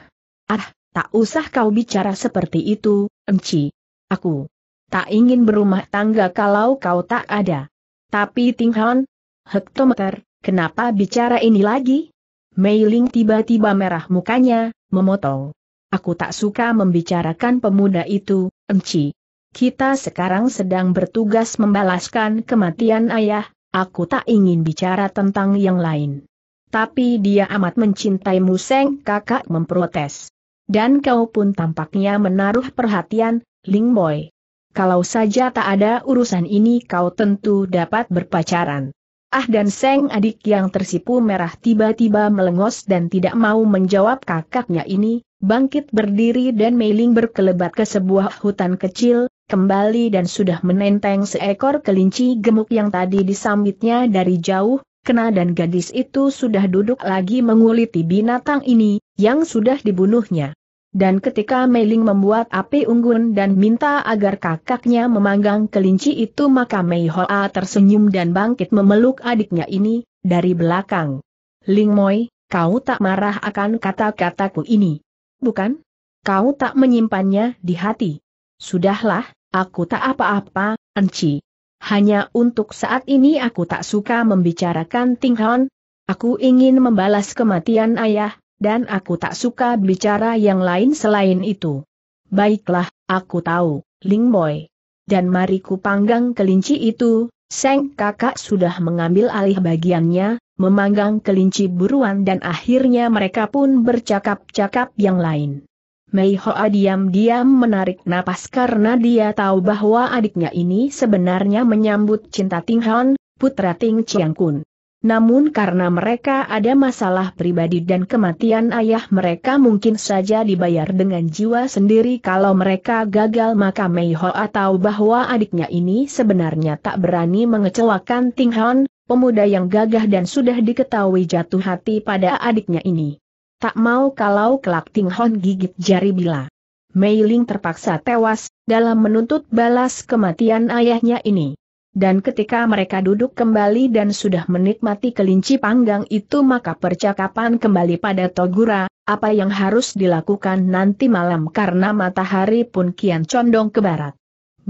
Ah, tak usah kau bicara seperti itu, Emci. Aku tak ingin berumah tangga kalau kau tak ada. Tapi Ting Han, Hektometer, kenapa bicara ini lagi? Mei Ling tiba-tiba merah mukanya, memotong. Aku tak suka membicarakan pemuda itu, Enci. Kita sekarang sedang bertugas membalaskan kematian ayah, aku tak ingin bicara tentang yang lain. Tapi dia amat mencintai Museng. kakak memprotes. Dan kau pun tampaknya menaruh perhatian, Ling Boy. Kalau saja tak ada urusan ini kau tentu dapat berpacaran. Ah dan Seng adik yang tersipu merah tiba-tiba melengos dan tidak mau menjawab kakaknya ini, bangkit berdiri dan Meiling berkelebat ke sebuah hutan kecil, kembali dan sudah menenteng seekor kelinci gemuk yang tadi disambitnya dari jauh, kena dan gadis itu sudah duduk lagi menguliti binatang ini, yang sudah dibunuhnya. Dan ketika Meiling membuat api unggun dan minta agar kakaknya memanggang kelinci itu maka Mei Hoa tersenyum dan bangkit memeluk adiknya ini, dari belakang. Ling Moi, kau tak marah akan kata-kataku ini bukan? Kau tak menyimpannya di hati. Sudahlah, aku tak apa-apa, Enci. Hanya untuk saat ini aku tak suka membicarakan Ting Hon. Aku ingin membalas kematian ayah, dan aku tak suka bicara yang lain selain itu. Baiklah, aku tahu, Ling Boy. Dan mari ku panggang kelinci itu, Seng kakak sudah mengambil alih bagiannya, memanggang kelinci buruan dan akhirnya mereka pun bercakap-cakap yang lain. Mei Hoa diam-diam menarik napas karena dia tahu bahwa adiknya ini sebenarnya menyambut cinta Ting Han, putra Ting Chiang Kun. Namun karena mereka ada masalah pribadi dan kematian ayah mereka mungkin saja dibayar dengan jiwa sendiri kalau mereka gagal maka Mei Hoa tahu bahwa adiknya ini sebenarnya tak berani mengecewakan Ting Han, pemuda yang gagah dan sudah diketahui jatuh hati pada adiknya ini. Tak mau kalau kelak Ting Hon gigit jari bila. Mei Ling terpaksa tewas, dalam menuntut balas kematian ayahnya ini. Dan ketika mereka duduk kembali dan sudah menikmati kelinci panggang itu maka percakapan kembali pada Togura, apa yang harus dilakukan nanti malam karena matahari pun kian condong ke barat.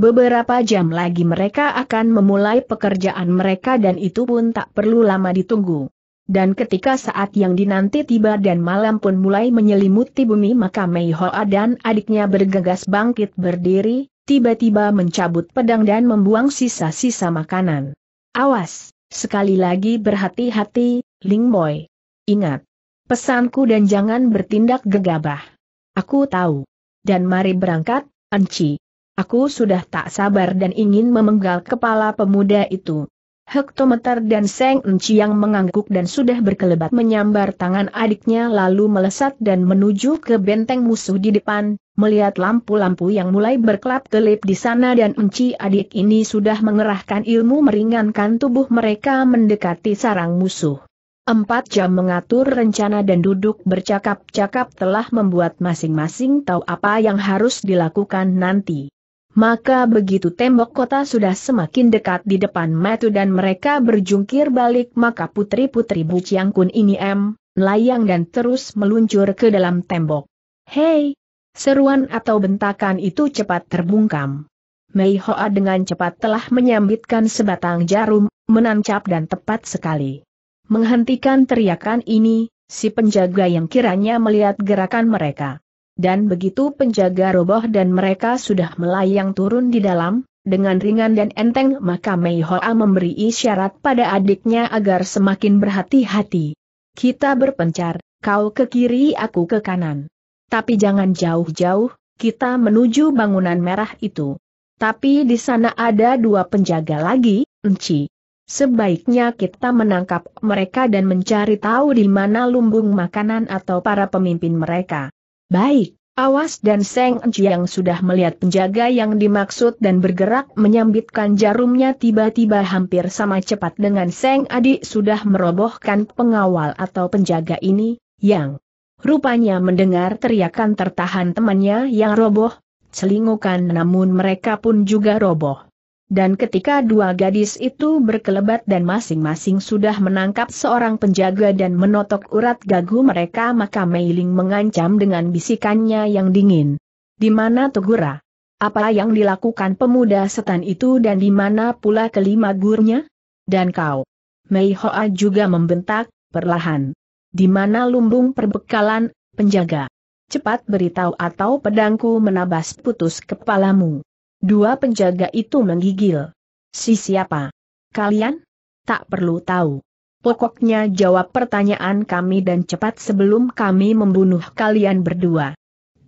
Beberapa jam lagi mereka akan memulai pekerjaan mereka dan itu pun tak perlu lama ditunggu. Dan ketika saat yang dinanti tiba dan malam pun mulai menyelimuti bumi maka Mei Hoa dan adiknya bergegas bangkit berdiri, tiba-tiba mencabut pedang dan membuang sisa-sisa makanan. Awas, sekali lagi berhati-hati, Ling Boy. Ingat, pesanku dan jangan bertindak gegabah. Aku tahu. Dan mari berangkat, Enci. Aku sudah tak sabar dan ingin memenggal kepala pemuda itu. Hektometer dan Seng Enci yang mengangguk dan sudah berkelebat menyambar tangan adiknya lalu melesat dan menuju ke benteng musuh di depan, melihat lampu-lampu yang mulai berkelap-kelip di sana dan Enci adik ini sudah mengerahkan ilmu meringankan tubuh mereka mendekati sarang musuh. Empat jam mengatur rencana dan duduk bercakap-cakap telah membuat masing-masing tahu apa yang harus dilakukan nanti maka begitu tembok kota sudah semakin dekat di depan metu dan mereka berjungkir balik maka putri-putri Buciangkun ini em, layang dan terus meluncur ke dalam tembok. Hei! Seruan atau bentakan itu cepat terbungkam. Mei Hoa dengan cepat telah menyambitkan sebatang jarum, menancap dan tepat sekali. Menghentikan teriakan ini, si penjaga yang kiranya melihat gerakan mereka dan begitu penjaga roboh dan mereka sudah melayang turun di dalam, dengan ringan dan enteng maka Mei Hoa memberi isyarat pada adiknya agar semakin berhati-hati. Kita berpencar, kau ke kiri aku ke kanan. Tapi jangan jauh-jauh, kita menuju bangunan merah itu. Tapi di sana ada dua penjaga lagi, Enci. Sebaiknya kita menangkap mereka dan mencari tahu di mana lumbung makanan atau para pemimpin mereka. Baik, awas dan Seng yang sudah melihat penjaga yang dimaksud dan bergerak menyambitkan jarumnya tiba-tiba hampir sama cepat dengan Seng Adik sudah merobohkan pengawal atau penjaga ini, yang rupanya mendengar teriakan tertahan temannya yang roboh, selingukan namun mereka pun juga roboh. Dan ketika dua gadis itu berkelebat dan masing-masing sudah menangkap seorang penjaga dan menotok urat gagu mereka maka Meiling mengancam dengan bisikannya yang dingin. Di mana Tugura? Apa yang dilakukan pemuda setan itu dan di mana pula kelima gurunya? Dan kau? Mei Hoa juga membentak, perlahan. Di mana lumbung perbekalan, penjaga? Cepat beritahu atau pedangku menabas putus kepalamu. Dua penjaga itu menggigil. Si siapa? Kalian? Tak perlu tahu. Pokoknya jawab pertanyaan kami dan cepat sebelum kami membunuh kalian berdua.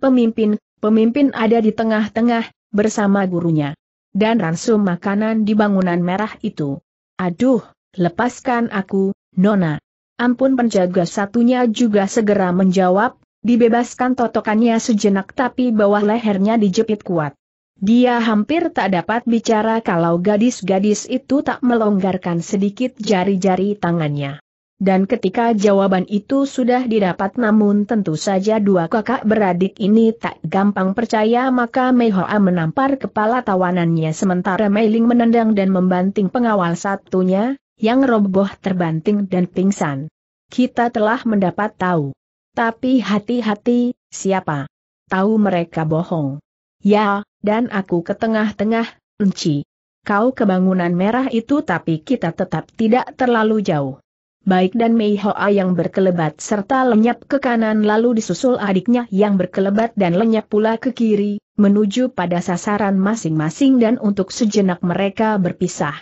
Pemimpin, pemimpin ada di tengah-tengah, bersama gurunya. Dan ransum makanan di bangunan merah itu. Aduh, lepaskan aku, Nona. Ampun penjaga satunya juga segera menjawab, dibebaskan totokannya sejenak tapi bawah lehernya dijepit kuat. Dia hampir tak dapat bicara kalau gadis-gadis itu tak melonggarkan sedikit jari-jari tangannya. Dan ketika jawaban itu sudah didapat namun tentu saja dua kakak beradik ini tak gampang percaya maka Mei menampar kepala tawanannya sementara Meiling menendang dan membanting pengawal satunya, yang roboh terbanting dan pingsan. Kita telah mendapat tahu. Tapi hati-hati, siapa? Tahu mereka bohong. Ya, dan aku ke tengah-tengah, Enci. Kau kebangunan merah itu tapi kita tetap tidak terlalu jauh. Baik dan Mei Hoa yang berkelebat serta lenyap ke kanan lalu disusul adiknya yang berkelebat dan lenyap pula ke kiri, menuju pada sasaran masing-masing dan untuk sejenak mereka berpisah.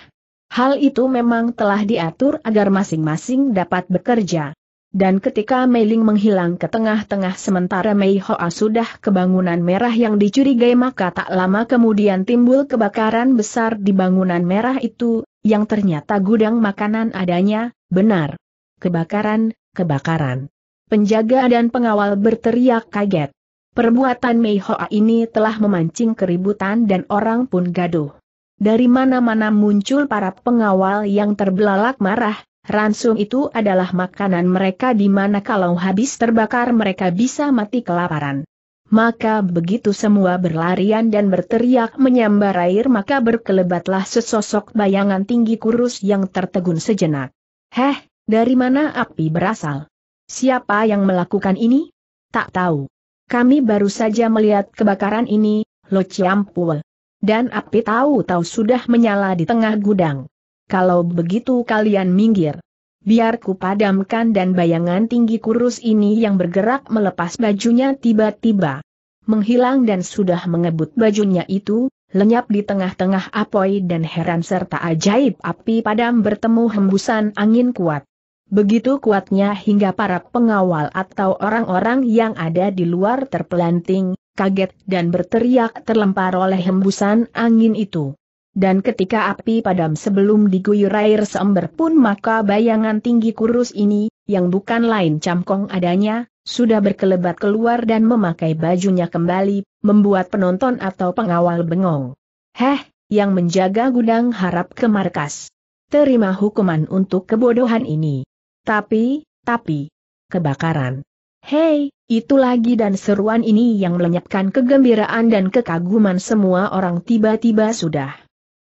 Hal itu memang telah diatur agar masing-masing dapat bekerja. Dan ketika Mei Ling menghilang ke tengah-tengah sementara Mei Hoa sudah kebangunan merah yang dicurigai maka tak lama kemudian timbul kebakaran besar di bangunan merah itu, yang ternyata gudang makanan adanya, benar. Kebakaran, kebakaran. Penjaga dan pengawal berteriak kaget. Perbuatan Mei Hoa ini telah memancing keributan dan orang pun gaduh. Dari mana-mana muncul para pengawal yang terbelalak marah, Ransum itu adalah makanan mereka di mana kalau habis terbakar mereka bisa mati kelaparan. Maka begitu semua berlarian dan berteriak menyambar air maka berkelebatlah sesosok bayangan tinggi kurus yang tertegun sejenak. Heh, dari mana api berasal? Siapa yang melakukan ini? Tak tahu. Kami baru saja melihat kebakaran ini, Lo Ciampul. Dan api tahu-tahu sudah menyala di tengah gudang kalau begitu kalian minggir. Biar ku padamkan dan bayangan tinggi kurus ini yang bergerak melepas bajunya tiba-tiba. Menghilang dan sudah mengebut bajunya itu, lenyap di tengah-tengah apoi dan heran serta ajaib api padam bertemu hembusan angin kuat. Begitu kuatnya hingga para pengawal atau orang-orang yang ada di luar terpelanting, kaget dan berteriak terlempar oleh hembusan angin itu. Dan ketika api padam sebelum diguyur air seember pun maka bayangan tinggi kurus ini, yang bukan lain camkong adanya, sudah berkelebat keluar dan memakai bajunya kembali, membuat penonton atau pengawal bengong. Heh, yang menjaga gudang harap ke markas. Terima hukuman untuk kebodohan ini. Tapi, tapi, kebakaran. Hei, itu lagi dan seruan ini yang melenyapkan kegembiraan dan kekaguman semua orang tiba-tiba sudah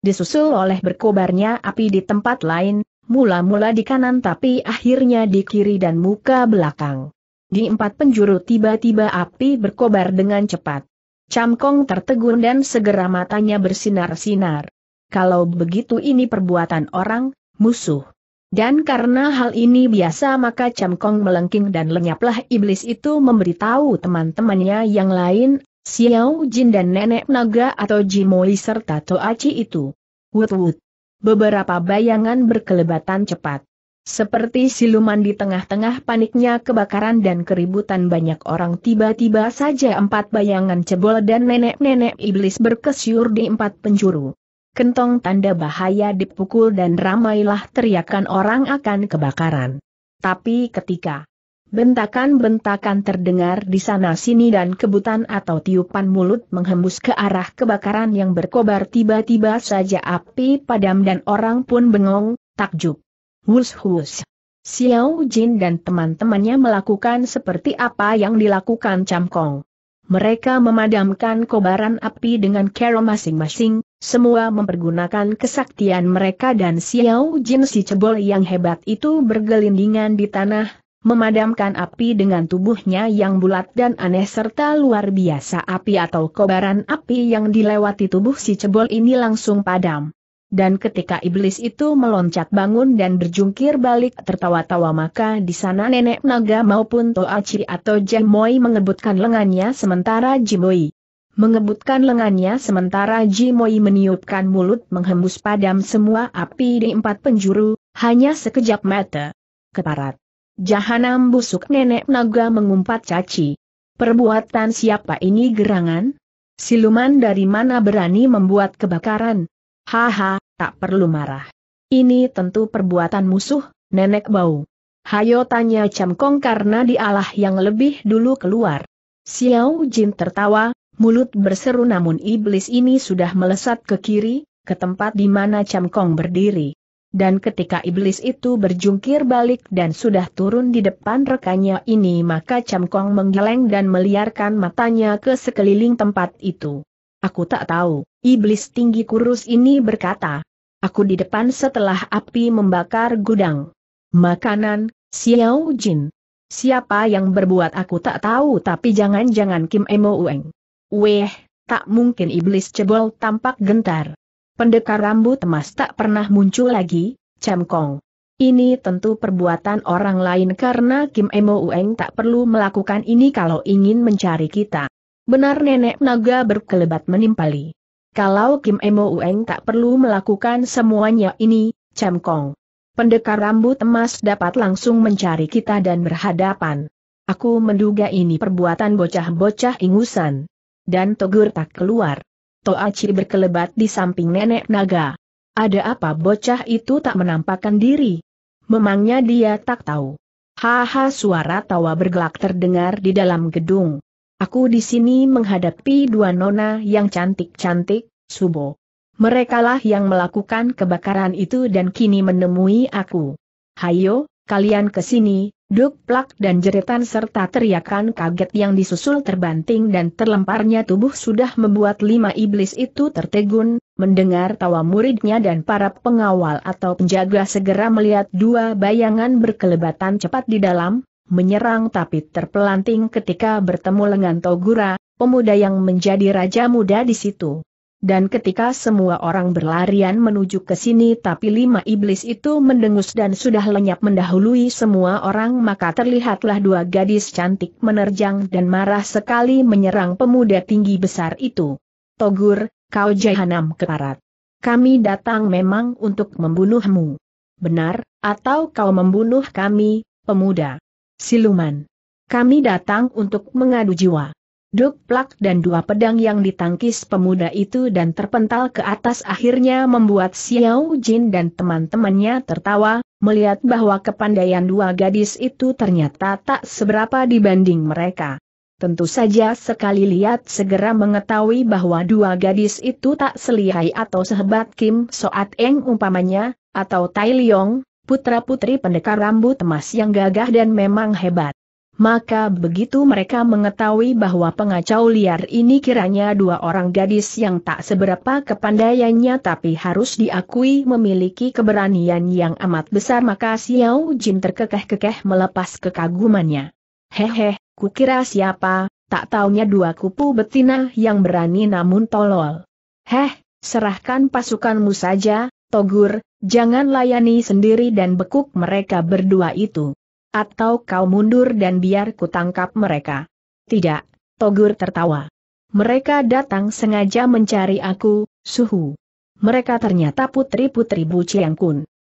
disusul oleh berkobarnya api di tempat lain, mula-mula di kanan tapi akhirnya di kiri dan muka belakang. Di empat penjuru tiba-tiba api berkobar dengan cepat. Camkong tertegun dan segera matanya bersinar-sinar. Kalau begitu ini perbuatan orang, musuh. Dan karena hal ini biasa maka Camkong melengking dan lenyaplah iblis itu memberitahu teman-temannya yang lain, Xiao Jin dan Nenek Naga atau Jimoi serta Toachi itu. Wut-wut. Beberapa bayangan berkelebatan cepat. Seperti siluman di tengah-tengah paniknya kebakaran dan keributan banyak orang tiba-tiba saja empat bayangan cebol dan nenek-nenek iblis berkesyur di empat penjuru. Kentong tanda bahaya dipukul dan ramailah teriakan orang akan kebakaran. Tapi ketika Bentakan-bentakan terdengar di sana-sini dan kebutan atau tiupan mulut menghembus ke arah kebakaran yang berkobar tiba-tiba saja api padam dan orang pun bengong, takjub. Hus-hus. Xiao Jin dan teman-temannya melakukan seperti apa yang dilakukan Kong. Mereka memadamkan kobaran api dengan cara masing-masing, semua mempergunakan kesaktian mereka dan Xiao Jin si cebol yang hebat itu bergelindingan di tanah, memadamkan api dengan tubuhnya yang bulat dan aneh serta luar biasa api atau kobaran api yang dilewati tubuh si cebol ini langsung padam. Dan ketika iblis itu meloncat bangun dan berjungkir balik tertawa-tawa maka di sana nenek naga maupun Toachi atau Jemoi mengebutkan lengannya sementara Jimoi mengebutkan lengannya sementara Jimoi meniupkan mulut menghembus padam semua api di empat penjuru, hanya sekejap mata. Keparat. Jahanam busuk nenek naga mengumpat caci. Perbuatan siapa ini gerangan? Siluman dari mana berani membuat kebakaran? Haha, tak perlu marah. Ini tentu perbuatan musuh, nenek bau. Hayo tanya Camkong karena dialah yang lebih dulu keluar. Xiao Jin tertawa, mulut berseru namun iblis ini sudah melesat ke kiri, ke tempat di mana Camkong berdiri. Dan ketika iblis itu berjungkir balik dan sudah turun di depan rekannya ini maka Camkong menggeleng dan meliarkan matanya ke sekeliling tempat itu. Aku tak tahu, iblis tinggi kurus ini berkata. Aku di depan setelah api membakar gudang. Makanan, Xiao Jin. Siapa yang berbuat aku tak tahu tapi jangan-jangan Kim Emo Ueng. Weh, tak mungkin iblis cebol tampak gentar. Pendekar rambut emas tak pernah muncul lagi, Cemkong. Ini tentu perbuatan orang lain karena Kim Emo Ueng tak perlu melakukan ini kalau ingin mencari kita. Benar nenek naga berkelebat menimpali. Kalau Kim Emo Ueng tak perlu melakukan semuanya ini, Cemkong. Pendekar rambut emas dapat langsung mencari kita dan berhadapan. Aku menduga ini perbuatan bocah-bocah ingusan. Dan Togur tak keluar. Toachi berkelebat di samping nenek naga. Ada apa bocah itu tak menampakkan diri? Memangnya dia tak tahu. Haha suara tawa bergelak terdengar di dalam gedung. Aku di sini menghadapi dua nona yang cantik-cantik, Subo. Merekalah yang melakukan kebakaran itu dan kini menemui aku. Hayo, kalian ke sini, Duk plak dan jeritan serta teriakan kaget yang disusul terbanting dan terlemparnya tubuh sudah membuat lima iblis itu tertegun, mendengar tawa muridnya dan para pengawal atau penjaga segera melihat dua bayangan berkelebatan cepat di dalam, menyerang tapi terpelanting ketika bertemu lengan Togura, pemuda yang menjadi raja muda di situ. Dan ketika semua orang berlarian menuju ke sini tapi lima iblis itu mendengus dan sudah lenyap mendahului semua orang maka terlihatlah dua gadis cantik menerjang dan marah sekali menyerang pemuda tinggi besar itu. Togur, kau jahanam keparat. Kami datang memang untuk membunuhmu. Benar, atau kau membunuh kami, pemuda. Siluman. Kami datang untuk mengadu jiwa duk plak dan dua pedang yang ditangkis pemuda itu dan terpental ke atas akhirnya membuat Xiao Jin dan teman-temannya tertawa, melihat bahwa kepandaian dua gadis itu ternyata tak seberapa dibanding mereka. Tentu saja sekali lihat segera mengetahui bahwa dua gadis itu tak selihai atau sehebat Kim Soat Eng umpamanya, atau Tai Leong, putra-putri pendekar rambut emas yang gagah dan memang hebat. Maka begitu mereka mengetahui bahwa pengacau liar ini kiranya dua orang gadis yang tak seberapa kepandaiannya tapi harus diakui memiliki keberanian yang amat besar maka Xiao Jin terkekeh-kekeh melepas kekagumannya. Hehe, kukira siapa, tak taunya dua kupu betina yang berani namun tolol. Heh, serahkan pasukanmu saja, Togur, jangan layani sendiri dan bekuk mereka berdua itu atau kau mundur dan biar ku tangkap mereka. Tidak, Togur tertawa. Mereka datang sengaja mencari aku, suhu. Mereka ternyata putri-putri Bu Chiang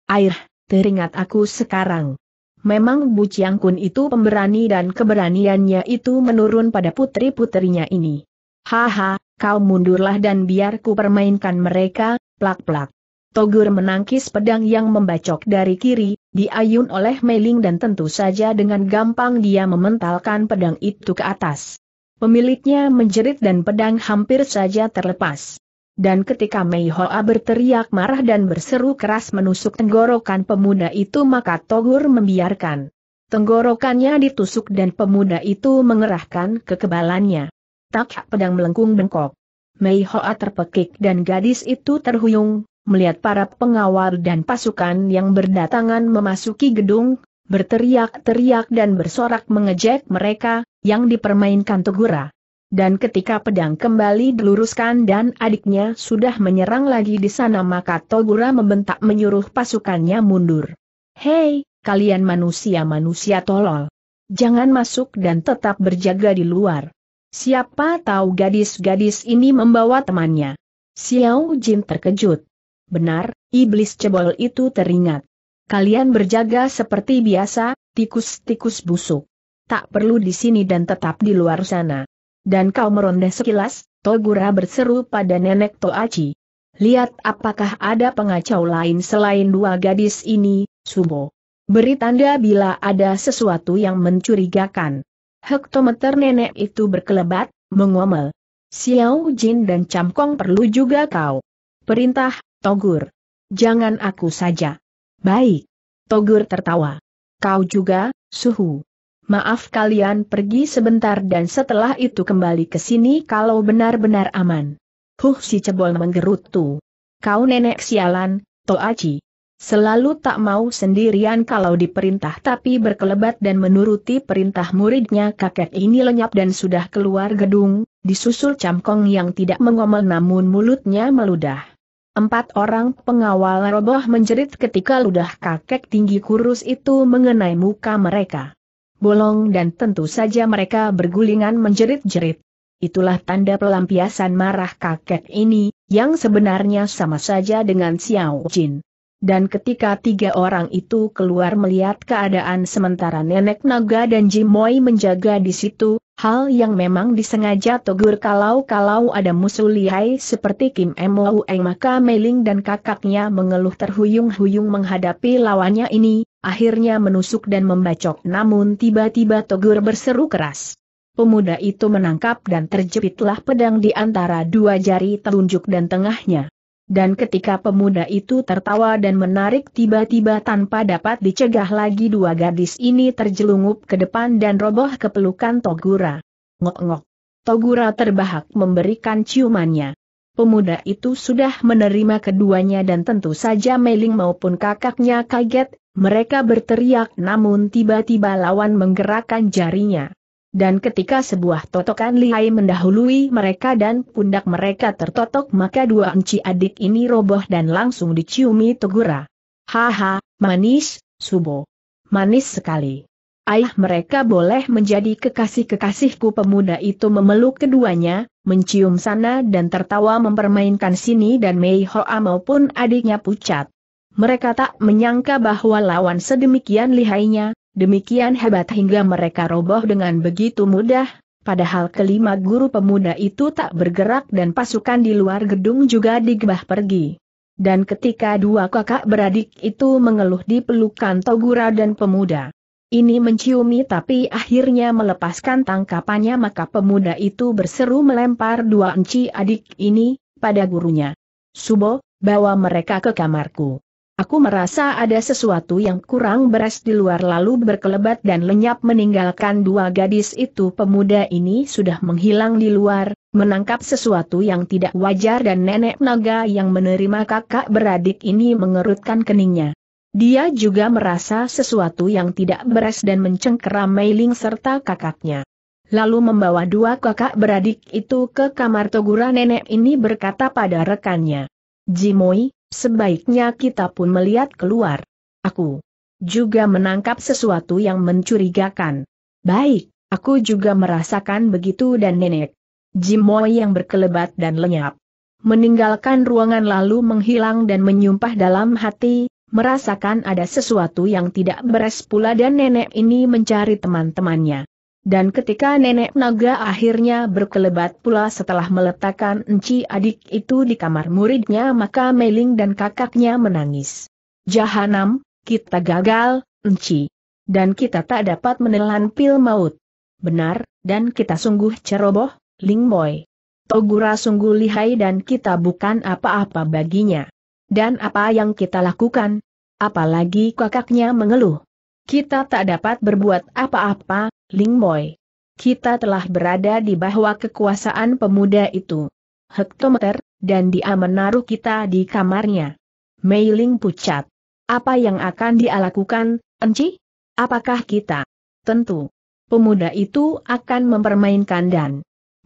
Air, teringat aku sekarang. Memang Bu Chiang itu pemberani dan keberaniannya itu menurun pada putri-putrinya ini. Haha, kau mundurlah dan biar ku permainkan mereka, plak-plak. Togur menangkis pedang yang membacok dari kiri, diayun oleh Meling dan tentu saja dengan gampang dia mementalkan pedang itu ke atas. Pemiliknya menjerit dan pedang hampir saja terlepas. Dan ketika Mei Hoa berteriak marah dan berseru keras menusuk tenggorokan pemuda itu maka Togur membiarkan. Tenggorokannya ditusuk dan pemuda itu mengerahkan kekebalannya. Tak pedang melengkung bengkok. Mei Hoa terpekik dan gadis itu terhuyung, melihat para pengawal dan pasukan yang berdatangan memasuki gedung, berteriak-teriak dan bersorak mengejek mereka, yang dipermainkan Tegura. Dan ketika pedang kembali diluruskan dan adiknya sudah menyerang lagi di sana maka Togura membentak menyuruh pasukannya mundur. Hei, kalian manusia-manusia tolol. Jangan masuk dan tetap berjaga di luar. Siapa tahu gadis-gadis ini membawa temannya. Xiao Jin terkejut. Benar, iblis cebol itu teringat. Kalian berjaga seperti biasa, tikus-tikus busuk. Tak perlu di sini dan tetap di luar sana. Dan kau meronda sekilas, Togura berseru pada nenek Toachi. Lihat apakah ada pengacau lain selain dua gadis ini, Subo. Beri tanda bila ada sesuatu yang mencurigakan. Hektometer nenek itu berkelebat, mengomel. Xiao Jin dan Camkong perlu juga kau. Perintah, Togur. Jangan aku saja. Baik. Togur tertawa. Kau juga, suhu. Maaf kalian pergi sebentar dan setelah itu kembali ke sini kalau benar-benar aman. Huh si cebol menggerutu. Kau nenek sialan, Toaci. Selalu tak mau sendirian kalau diperintah tapi berkelebat dan menuruti perintah muridnya kakek ini lenyap dan sudah keluar gedung, disusul camkong yang tidak mengomel namun mulutnya meludah. Empat orang pengawal roboh menjerit ketika ludah kakek tinggi kurus itu mengenai muka mereka. Bolong dan tentu saja mereka bergulingan menjerit-jerit. Itulah tanda pelampiasan marah kakek ini, yang sebenarnya sama saja dengan Xiao Jin. Dan ketika tiga orang itu keluar melihat keadaan sementara nenek naga dan Jimoy menjaga di situ, Hal yang memang disengaja Togur kalau-kalau ada musuh lihai seperti Kim Emo Eng maka Meiling dan kakaknya mengeluh terhuyung-huyung menghadapi lawannya ini, akhirnya menusuk dan membacok namun tiba-tiba Togur berseru keras. Pemuda itu menangkap dan terjepitlah pedang di antara dua jari telunjuk dan tengahnya dan ketika pemuda itu tertawa dan menarik tiba-tiba tanpa dapat dicegah lagi dua gadis ini terjelungup ke depan dan roboh ke pelukan Togura. Ngok-ngok. Togura terbahak memberikan ciumannya. Pemuda itu sudah menerima keduanya dan tentu saja Meling maupun kakaknya kaget, mereka berteriak namun tiba-tiba lawan menggerakkan jarinya. Dan ketika sebuah totokan lihai mendahului mereka dan pundak mereka tertotok maka dua enci adik ini roboh dan langsung diciumi tegura. Haha, manis, subo. Manis sekali. Ayah mereka boleh menjadi kekasih-kekasihku pemuda itu memeluk keduanya, mencium sana dan tertawa mempermainkan sini dan Mei Hoa maupun adiknya pucat. Mereka tak menyangka bahwa lawan sedemikian lihainya, Demikian hebat hingga mereka roboh dengan begitu mudah, padahal kelima guru pemuda itu tak bergerak dan pasukan di luar gedung juga digebah pergi. Dan ketika dua kakak beradik itu mengeluh di pelukan Togura dan pemuda. Ini menciumi tapi akhirnya melepaskan tangkapannya maka pemuda itu berseru melempar dua enci adik ini, pada gurunya. Subo, bawa mereka ke kamarku. Aku merasa ada sesuatu yang kurang beres di luar lalu berkelebat dan lenyap meninggalkan dua gadis itu pemuda ini sudah menghilang di luar, menangkap sesuatu yang tidak wajar dan nenek naga yang menerima kakak beradik ini mengerutkan keningnya. Dia juga merasa sesuatu yang tidak beres dan mencengkeram Meiling serta kakaknya. Lalu membawa dua kakak beradik itu ke kamar Togura nenek ini berkata pada rekannya. Jimoi, Sebaiknya kita pun melihat keluar. Aku juga menangkap sesuatu yang mencurigakan. Baik, aku juga merasakan begitu dan nenek. Jimoy yang berkelebat dan lenyap. Meninggalkan ruangan lalu menghilang dan menyumpah dalam hati, merasakan ada sesuatu yang tidak beres pula dan nenek ini mencari teman-temannya. Dan ketika nenek naga akhirnya berkelebat pula setelah meletakkan enci adik itu di kamar muridnya maka Meling dan kakaknya menangis. Jahanam, kita gagal, enci. Dan kita tak dapat menelan pil maut. Benar, dan kita sungguh ceroboh, Ling Boy. Togura sungguh lihai dan kita bukan apa-apa baginya. Dan apa yang kita lakukan? Apalagi kakaknya mengeluh. Kita tak dapat berbuat apa-apa, Ling Moi. Kita telah berada di bawah kekuasaan pemuda itu. Hektometer, dan dia menaruh kita di kamarnya. Mei Ling pucat. Apa yang akan dia lakukan, Enci? Apakah kita? Tentu. Pemuda itu akan mempermainkan dan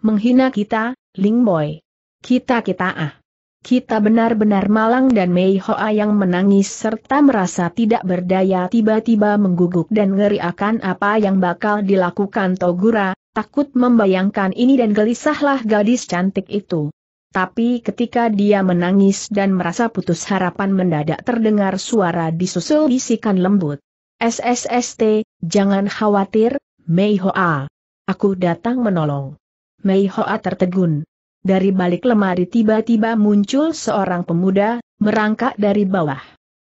menghina kita, Ling Moi. Kita-kita ah. Kita benar-benar malang dan Mei Hoa yang menangis serta merasa tidak berdaya tiba-tiba mengguguk dan ngeri akan apa yang bakal dilakukan Togura, takut membayangkan ini dan gelisahlah gadis cantik itu. Tapi ketika dia menangis dan merasa putus harapan mendadak terdengar suara disusul bisikan lembut. SSST, jangan khawatir, Mei Hoa. Aku datang menolong. Mei Hoa tertegun dari balik lemari tiba-tiba muncul seorang pemuda, merangkak dari bawah.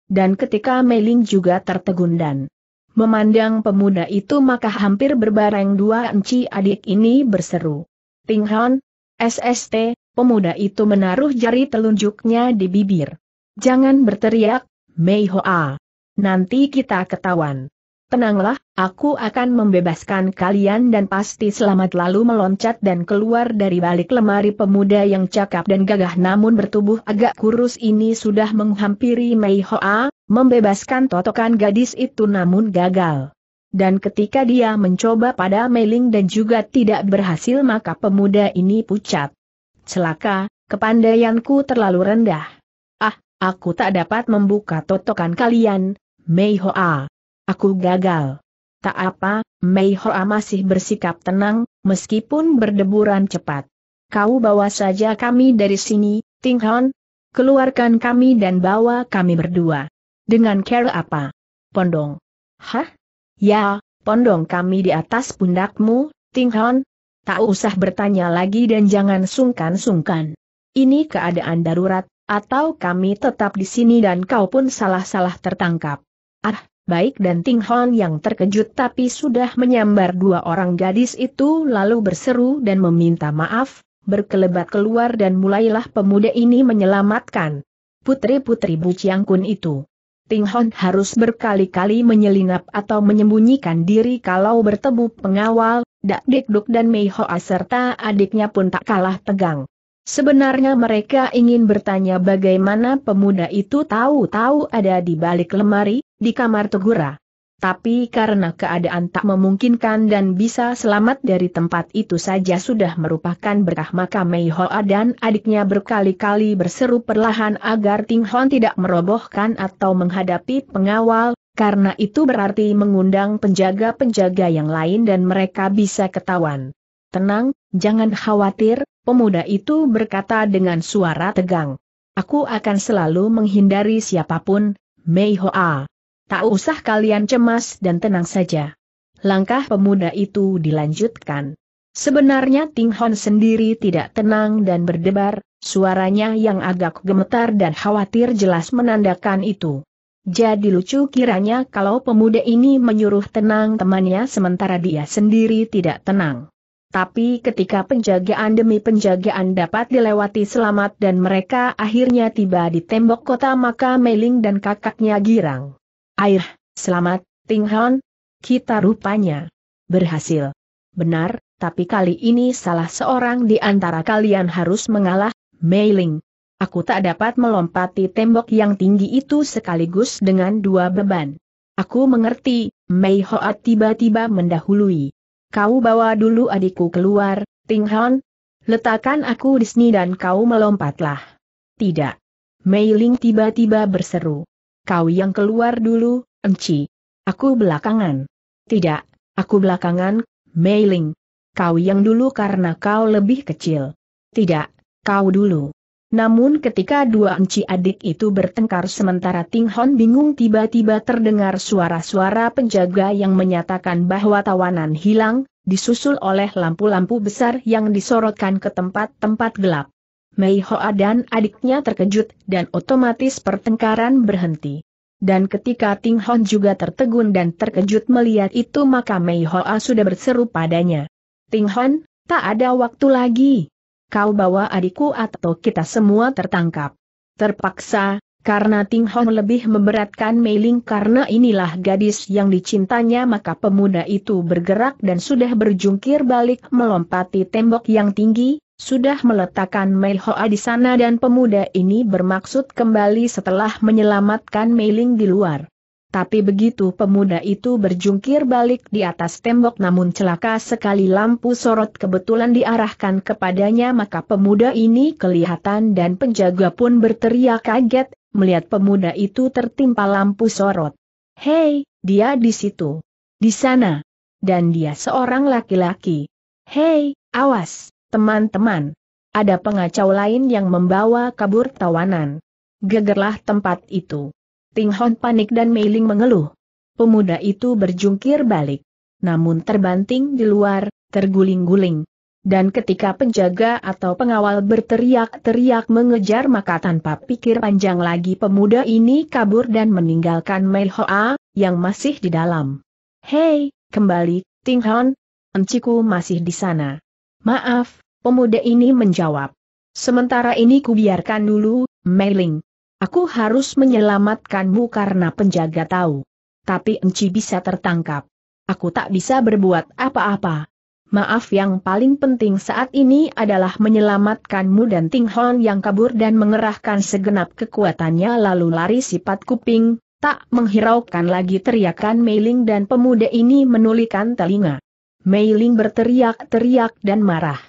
Dan ketika Meling juga tertegun dan Memandang pemuda itu maka hampir berbareng dua enci adik ini berseru. Ting Hon, SST, pemuda itu menaruh jari telunjuknya di bibir. Jangan berteriak, Mei Hoa. Nanti kita ketahuan. Tenanglah, aku akan membebaskan kalian dan pasti selamat lalu meloncat dan keluar dari balik lemari pemuda yang cakap dan gagah namun bertubuh agak kurus ini sudah menghampiri Mei Hoa, membebaskan totokan gadis itu namun gagal. Dan ketika dia mencoba pada Ling dan juga tidak berhasil maka pemuda ini pucat. Celaka, kepandaianku terlalu rendah. Ah, aku tak dapat membuka totokan kalian, Mei Hoa. Aku gagal. Tak apa, Mei Hoa masih bersikap tenang, meskipun berdeburan cepat. Kau bawa saja kami dari sini, Ting Hon. Keluarkan kami dan bawa kami berdua. Dengan care apa? Pondong. Hah? Ya, pondong kami di atas pundakmu, Ting Hon. Tak usah bertanya lagi dan jangan sungkan-sungkan. Ini keadaan darurat, atau kami tetap di sini dan kau pun salah-salah tertangkap. Ah, baik dan Ting Hon yang terkejut tapi sudah menyambar dua orang gadis itu lalu berseru dan meminta maaf, berkelebat keluar dan mulailah pemuda ini menyelamatkan putri-putri Bu Chiang Kun itu. Ting Hon harus berkali-kali menyelinap atau menyembunyikan diri kalau bertemu pengawal, Dak Dik Duk dan Mei Hoa serta adiknya pun tak kalah tegang. Sebenarnya mereka ingin bertanya bagaimana pemuda itu tahu-tahu ada di balik lemari, di kamar Tegura. Tapi karena keadaan tak memungkinkan dan bisa selamat dari tempat itu saja sudah merupakan berkah maka Mei Hoa dan adiknya berkali-kali berseru perlahan agar Ting Hon tidak merobohkan atau menghadapi pengawal, karena itu berarti mengundang penjaga-penjaga yang lain dan mereka bisa ketahuan. Tenang, jangan khawatir, Pemuda itu berkata dengan suara tegang. Aku akan selalu menghindari siapapun, Mei Hoa. Tak usah kalian cemas dan tenang saja. Langkah pemuda itu dilanjutkan. Sebenarnya Ting Hon sendiri tidak tenang dan berdebar, suaranya yang agak gemetar dan khawatir jelas menandakan itu. Jadi lucu kiranya kalau pemuda ini menyuruh tenang temannya sementara dia sendiri tidak tenang. Tapi ketika penjagaan demi penjagaan dapat dilewati selamat dan mereka akhirnya tiba di tembok kota maka Meiling dan kakaknya girang. Air, selamat, Ting Kita rupanya berhasil. Benar, tapi kali ini salah seorang di antara kalian harus mengalah, Meiling. Aku tak dapat melompati tembok yang tinggi itu sekaligus dengan dua beban. Aku mengerti, Mei Hoat tiba-tiba mendahului kau bawa dulu adikku keluar, Ting Hon. Letakkan aku di sini dan kau melompatlah. Tidak. Mei Ling tiba-tiba berseru. Kau yang keluar dulu, Enci. Aku belakangan. Tidak, aku belakangan, Mei Ling. Kau yang dulu karena kau lebih kecil. Tidak, kau dulu. Namun ketika dua enci adik itu bertengkar sementara Ting Hon bingung tiba-tiba terdengar suara-suara penjaga yang menyatakan bahwa tawanan hilang, disusul oleh lampu-lampu besar yang disorotkan ke tempat-tempat gelap. Mei Hoa dan adiknya terkejut dan otomatis pertengkaran berhenti. Dan ketika Ting Hon juga tertegun dan terkejut melihat itu maka Mei Hoa sudah berseru padanya. Ting Hon, tak ada waktu lagi, kau bawa adikku atau kita semua tertangkap. Terpaksa, karena Ting Hong lebih memberatkan Mei Ling karena inilah gadis yang dicintanya maka pemuda itu bergerak dan sudah berjungkir balik melompati tembok yang tinggi, sudah meletakkan Mei Hoa di sana dan pemuda ini bermaksud kembali setelah menyelamatkan Mei Ling di luar. Tapi begitu pemuda itu berjungkir balik di atas tembok namun celaka sekali lampu sorot kebetulan diarahkan kepadanya maka pemuda ini kelihatan dan penjaga pun berteriak kaget, melihat pemuda itu tertimpa lampu sorot. Hei, dia di situ. Di sana. Dan dia seorang laki-laki. Hei, awas, teman-teman. Ada pengacau lain yang membawa kabur tawanan. Gegerlah tempat itu. Ting Hon panik dan Mei mengeluh. Pemuda itu berjungkir balik. Namun terbanting di luar, terguling-guling. Dan ketika penjaga atau pengawal berteriak-teriak mengejar maka tanpa pikir panjang lagi pemuda ini kabur dan meninggalkan Mei Hoa, yang masih di dalam. Hei, kembali, Ting Hon, enciku masih di sana. Maaf, pemuda ini menjawab. Sementara ini kubiarkan dulu, Mei Aku harus menyelamatkanmu karena penjaga tahu. Tapi Enci bisa tertangkap. Aku tak bisa berbuat apa-apa. Maaf yang paling penting saat ini adalah menyelamatkanmu dan Ting Hon yang kabur dan mengerahkan segenap kekuatannya lalu lari sifat kuping, tak menghiraukan lagi teriakan Meiling dan pemuda ini menulikan telinga. Meiling berteriak-teriak dan marah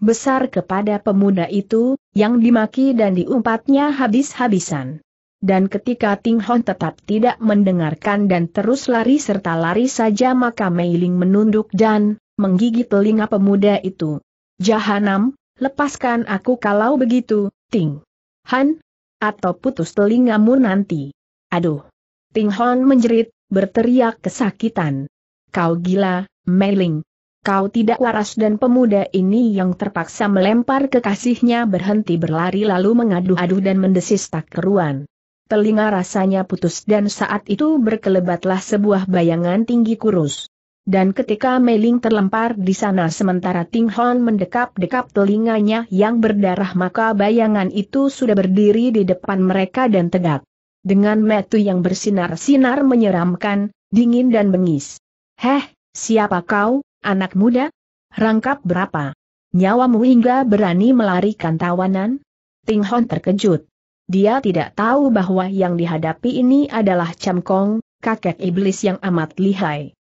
besar kepada pemuda itu, yang dimaki dan diumpatnya habis-habisan. Dan ketika Ting Hon tetap tidak mendengarkan dan terus lari serta lari saja maka Mei Ling menunduk dan menggigit telinga pemuda itu. Jahanam, lepaskan aku kalau begitu, Ting. Han, atau putus telingamu nanti. Aduh. Ting Hon menjerit, berteriak kesakitan. Kau gila, Mei Ling. Kau tidak waras dan pemuda ini yang terpaksa melempar kekasihnya berhenti berlari lalu mengadu-adu dan mendesis tak keruan. Telinga rasanya putus dan saat itu berkelebatlah sebuah bayangan tinggi kurus. Dan ketika Meiling terlempar di sana sementara Ting Hon mendekap-dekap telinganya yang berdarah maka bayangan itu sudah berdiri di depan mereka dan tegak. Dengan metu yang bersinar-sinar menyeramkan, dingin dan bengis. Heh, siapa kau? Anak muda? Rangkap berapa? Nyawamu hingga berani melarikan tawanan? Ting Hon terkejut. Dia tidak tahu bahwa yang dihadapi ini adalah Camkong, kakek iblis yang amat lihai.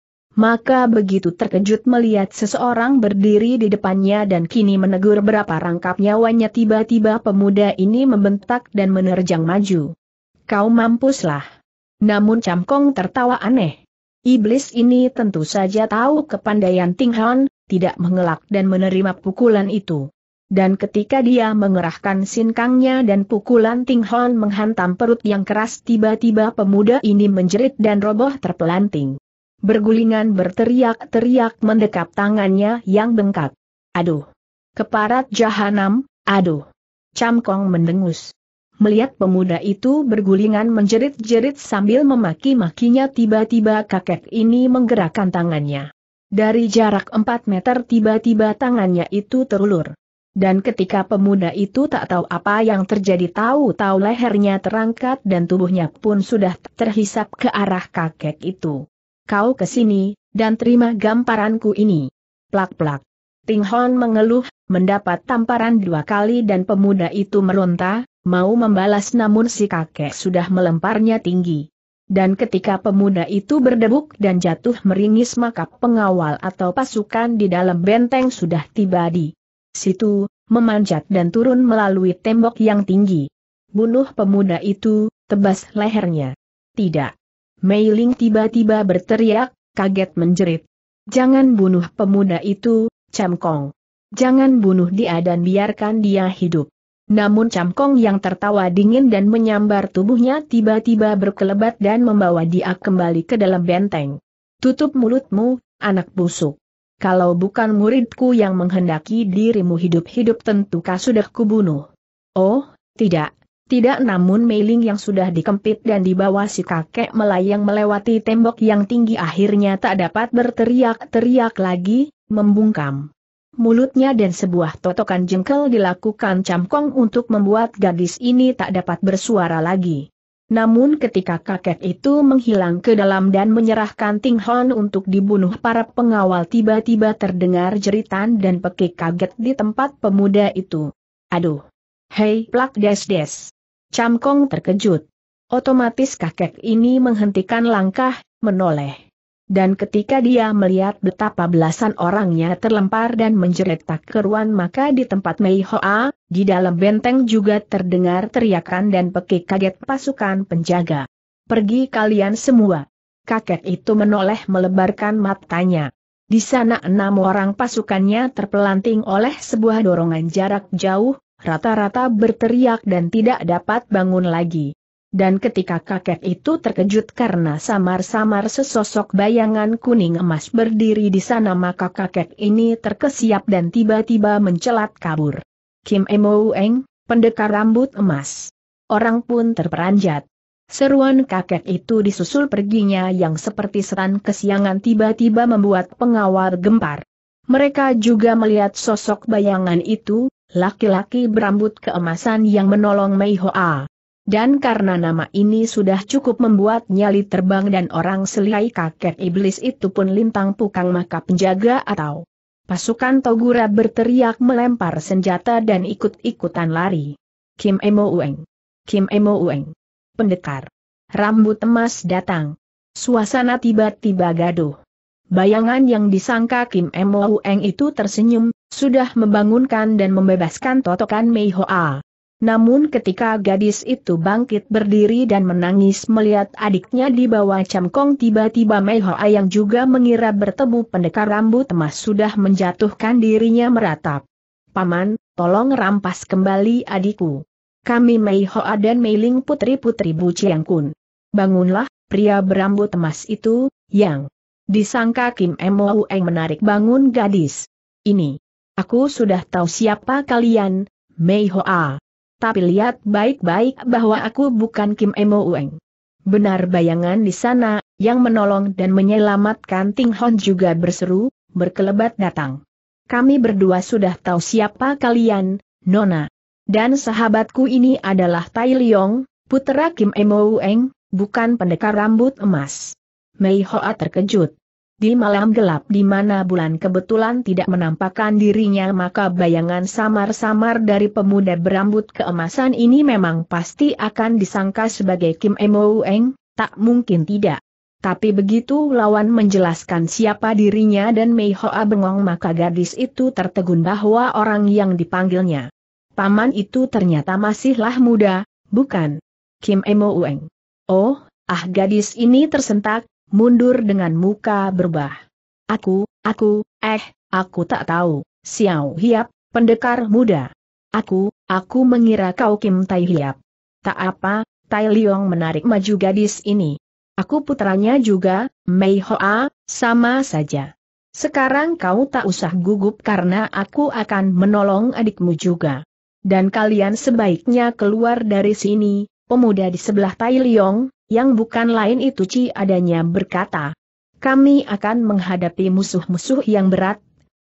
Maka begitu terkejut melihat seseorang berdiri di depannya dan kini menegur berapa rangkap nyawanya tiba-tiba pemuda ini membentak dan menerjang maju. Kau mampuslah. Namun Camkong tertawa aneh. Iblis ini tentu saja tahu kepandaian Ting Han, tidak mengelak dan menerima pukulan itu. Dan ketika dia mengerahkan sinkangnya dan pukulan Ting Hon menghantam perut yang keras tiba-tiba pemuda ini menjerit dan roboh terpelanting. Bergulingan berteriak-teriak mendekap tangannya yang bengkak. Aduh! Keparat jahanam, aduh! Cam Kong mendengus. Melihat pemuda itu bergulingan menjerit-jerit sambil memaki-makinya tiba-tiba kakek ini menggerakkan tangannya. Dari jarak 4 meter tiba-tiba tangannya itu terulur. Dan ketika pemuda itu tak tahu apa yang terjadi tahu-tahu lehernya terangkat dan tubuhnya pun sudah terhisap ke arah kakek itu. Kau ke sini, dan terima gamparanku ini. Plak-plak. Ting Hon mengeluh, mendapat tamparan dua kali dan pemuda itu meronta, mau membalas namun si kakek sudah melemparnya tinggi. Dan ketika pemuda itu berdebuk dan jatuh meringis maka pengawal atau pasukan di dalam benteng sudah tiba di situ, memanjat dan turun melalui tembok yang tinggi. Bunuh pemuda itu, tebas lehernya. Tidak. Mei Ling tiba-tiba berteriak, kaget menjerit. Jangan bunuh pemuda itu, Kong. Jangan bunuh dia dan biarkan dia hidup. Namun Camkong yang tertawa dingin dan menyambar tubuhnya tiba-tiba berkelebat dan membawa dia kembali ke dalam benteng. Tutup mulutmu, anak busuk. Kalau bukan muridku yang menghendaki dirimu hidup-hidup tentu kau sudah kubunuh. Oh, tidak, tidak namun Meiling yang sudah dikempit dan dibawa si kakek melayang melewati tembok yang tinggi akhirnya tak dapat berteriak-teriak lagi, membungkam mulutnya dan sebuah totokan jengkel dilakukan Camkong untuk membuat gadis ini tak dapat bersuara lagi. Namun ketika kakek itu menghilang ke dalam dan menyerahkan Ting Hon untuk dibunuh para pengawal tiba-tiba terdengar jeritan dan pekik kaget di tempat pemuda itu. Aduh! Hei plak des des! Kong terkejut. Otomatis kakek ini menghentikan langkah, menoleh. Dan ketika dia melihat betapa belasan orangnya terlempar dan menjerit keruan maka di tempat Mei Hoa, di dalam benteng juga terdengar teriakan dan pekik kaget pasukan penjaga. Pergi kalian semua. Kakek itu menoleh melebarkan matanya. Di sana enam orang pasukannya terpelanting oleh sebuah dorongan jarak jauh, rata-rata berteriak dan tidak dapat bangun lagi. Dan ketika kakek itu terkejut karena samar-samar sesosok bayangan kuning emas berdiri di sana maka kakek ini terkesiap dan tiba-tiba mencelat kabur. Kim Emo Eng, pendekar rambut emas. Orang pun terperanjat. Seruan kakek itu disusul perginya yang seperti seran kesiangan tiba-tiba membuat pengawal gempar. Mereka juga melihat sosok bayangan itu, laki-laki berambut keemasan yang menolong Mei Hoa. Dan karena nama ini sudah cukup membuat nyali terbang dan orang selihai kakek iblis itu pun lintang pukang maka penjaga atau pasukan Togura berteriak melempar senjata dan ikut-ikutan lari. Kim Emo Ueng. Kim Emo Ueng. Pendekar. Rambut emas datang. Suasana tiba-tiba gaduh. Bayangan yang disangka Kim Emo Ueng itu tersenyum, sudah membangunkan dan membebaskan totokan Mei Hoa. Namun ketika gadis itu bangkit berdiri dan menangis melihat adiknya di bawah camkong tiba-tiba Mei Hoa yang juga mengira bertemu pendekar rambut emas sudah menjatuhkan dirinya meratap. Paman, tolong rampas kembali adikku. Kami Mei Hoa dan Mei Ling putri-putri Bu Chiang Kun. Bangunlah, pria berambut emas itu, yang disangka Kim Emo Eng menarik bangun gadis. Ini. Aku sudah tahu siapa kalian, Mei Hoa tapi lihat baik-baik bahwa aku bukan Kim Emo Ueng. Benar bayangan di sana, yang menolong dan menyelamatkan Ting Hon juga berseru, berkelebat datang. Kami berdua sudah tahu siapa kalian, Nona. Dan sahabatku ini adalah Tai Liong, putera Kim Emo Ueng, bukan pendekar rambut emas. Mei Hoa terkejut. Di malam gelap di mana bulan kebetulan tidak menampakkan dirinya maka bayangan samar-samar dari pemuda berambut keemasan ini memang pasti akan disangka sebagai Kim Emo Eng, tak mungkin tidak. Tapi begitu lawan menjelaskan siapa dirinya dan Mei Hoa bengong maka gadis itu tertegun bahwa orang yang dipanggilnya. Paman itu ternyata masihlah muda, bukan? Kim Emo Eng. Oh, ah gadis ini tersentak, mundur dengan muka berbah. Aku, aku, eh, aku tak tahu, Xiao Hiap, pendekar muda. Aku, aku mengira kau Kim Tai Hiap. Tak apa, Tai Liong menarik maju gadis ini. Aku putranya juga, Mei Hoa, sama saja. Sekarang kau tak usah gugup karena aku akan menolong adikmu juga. Dan kalian sebaiknya keluar dari sini, pemuda di sebelah Tai Liong, yang bukan lain itu Ci adanya berkata, kami akan menghadapi musuh-musuh yang berat,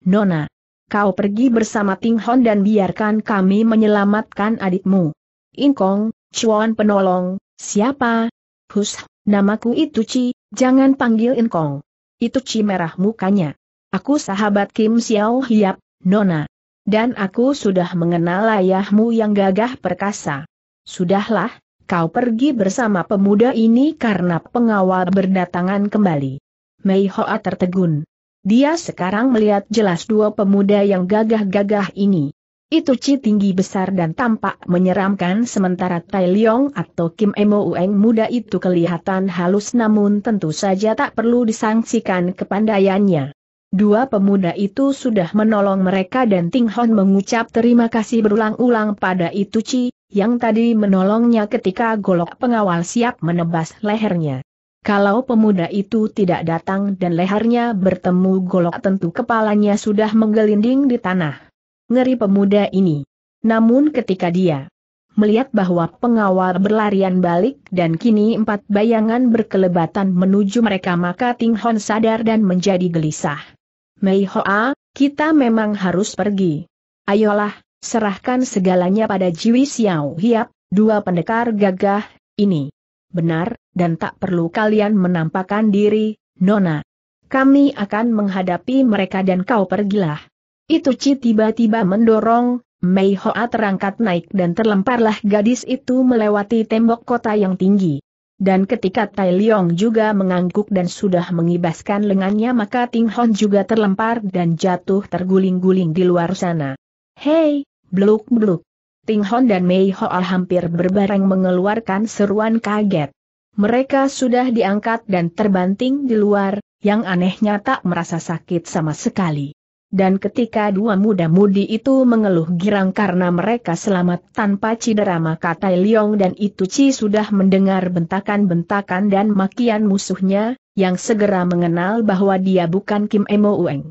Nona. Kau pergi bersama Ting Hon dan biarkan kami menyelamatkan adikmu. Inkong, Chuan penolong, siapa? Hus, namaku itu Ci, jangan panggil Inkong. Itu Ci merah mukanya. Aku sahabat Kim Xiao Hiap, Nona. Dan aku sudah mengenal ayahmu yang gagah perkasa. Sudahlah, kau pergi bersama pemuda ini karena pengawal berdatangan kembali. Mei Hoa tertegun. Dia sekarang melihat jelas dua pemuda yang gagah-gagah ini. Itu Ci tinggi besar dan tampak menyeramkan sementara Tai Leong atau Kim Emo Ueng muda itu kelihatan halus namun tentu saja tak perlu disangsikan kepandaiannya. Dua pemuda itu sudah menolong mereka dan Ting Hon mengucap terima kasih berulang-ulang pada Itu Ci, yang tadi menolongnya ketika golok pengawal siap menebas lehernya. Kalau pemuda itu tidak datang dan lehernya bertemu golok tentu kepalanya sudah menggelinding di tanah. Ngeri pemuda ini. Namun ketika dia melihat bahwa pengawal berlarian balik dan kini empat bayangan berkelebatan menuju mereka maka Ting Hon sadar dan menjadi gelisah. Mei Hoa, kita memang harus pergi. Ayolah, Serahkan segalanya pada Jiwi Xiao Hiap, dua pendekar gagah, ini. Benar, dan tak perlu kalian menampakkan diri, Nona. Kami akan menghadapi mereka dan kau pergilah. Itu Ci tiba-tiba mendorong, Mei Hoa terangkat naik dan terlemparlah gadis itu melewati tembok kota yang tinggi. Dan ketika Tai Leong juga mengangguk dan sudah mengibaskan lengannya maka Ting Hon juga terlempar dan jatuh terguling-guling di luar sana. Hei, Bluk bluk. Ting Hon dan Mei Hoa hampir berbareng mengeluarkan seruan kaget. Mereka sudah diangkat dan terbanting di luar, yang anehnya tak merasa sakit sama sekali. Dan ketika dua muda-mudi itu mengeluh girang karena mereka selamat tanpa cedera maka Tai Leong dan Ituci sudah mendengar bentakan-bentakan dan makian musuhnya, yang segera mengenal bahwa dia bukan Kim Emo Ueng.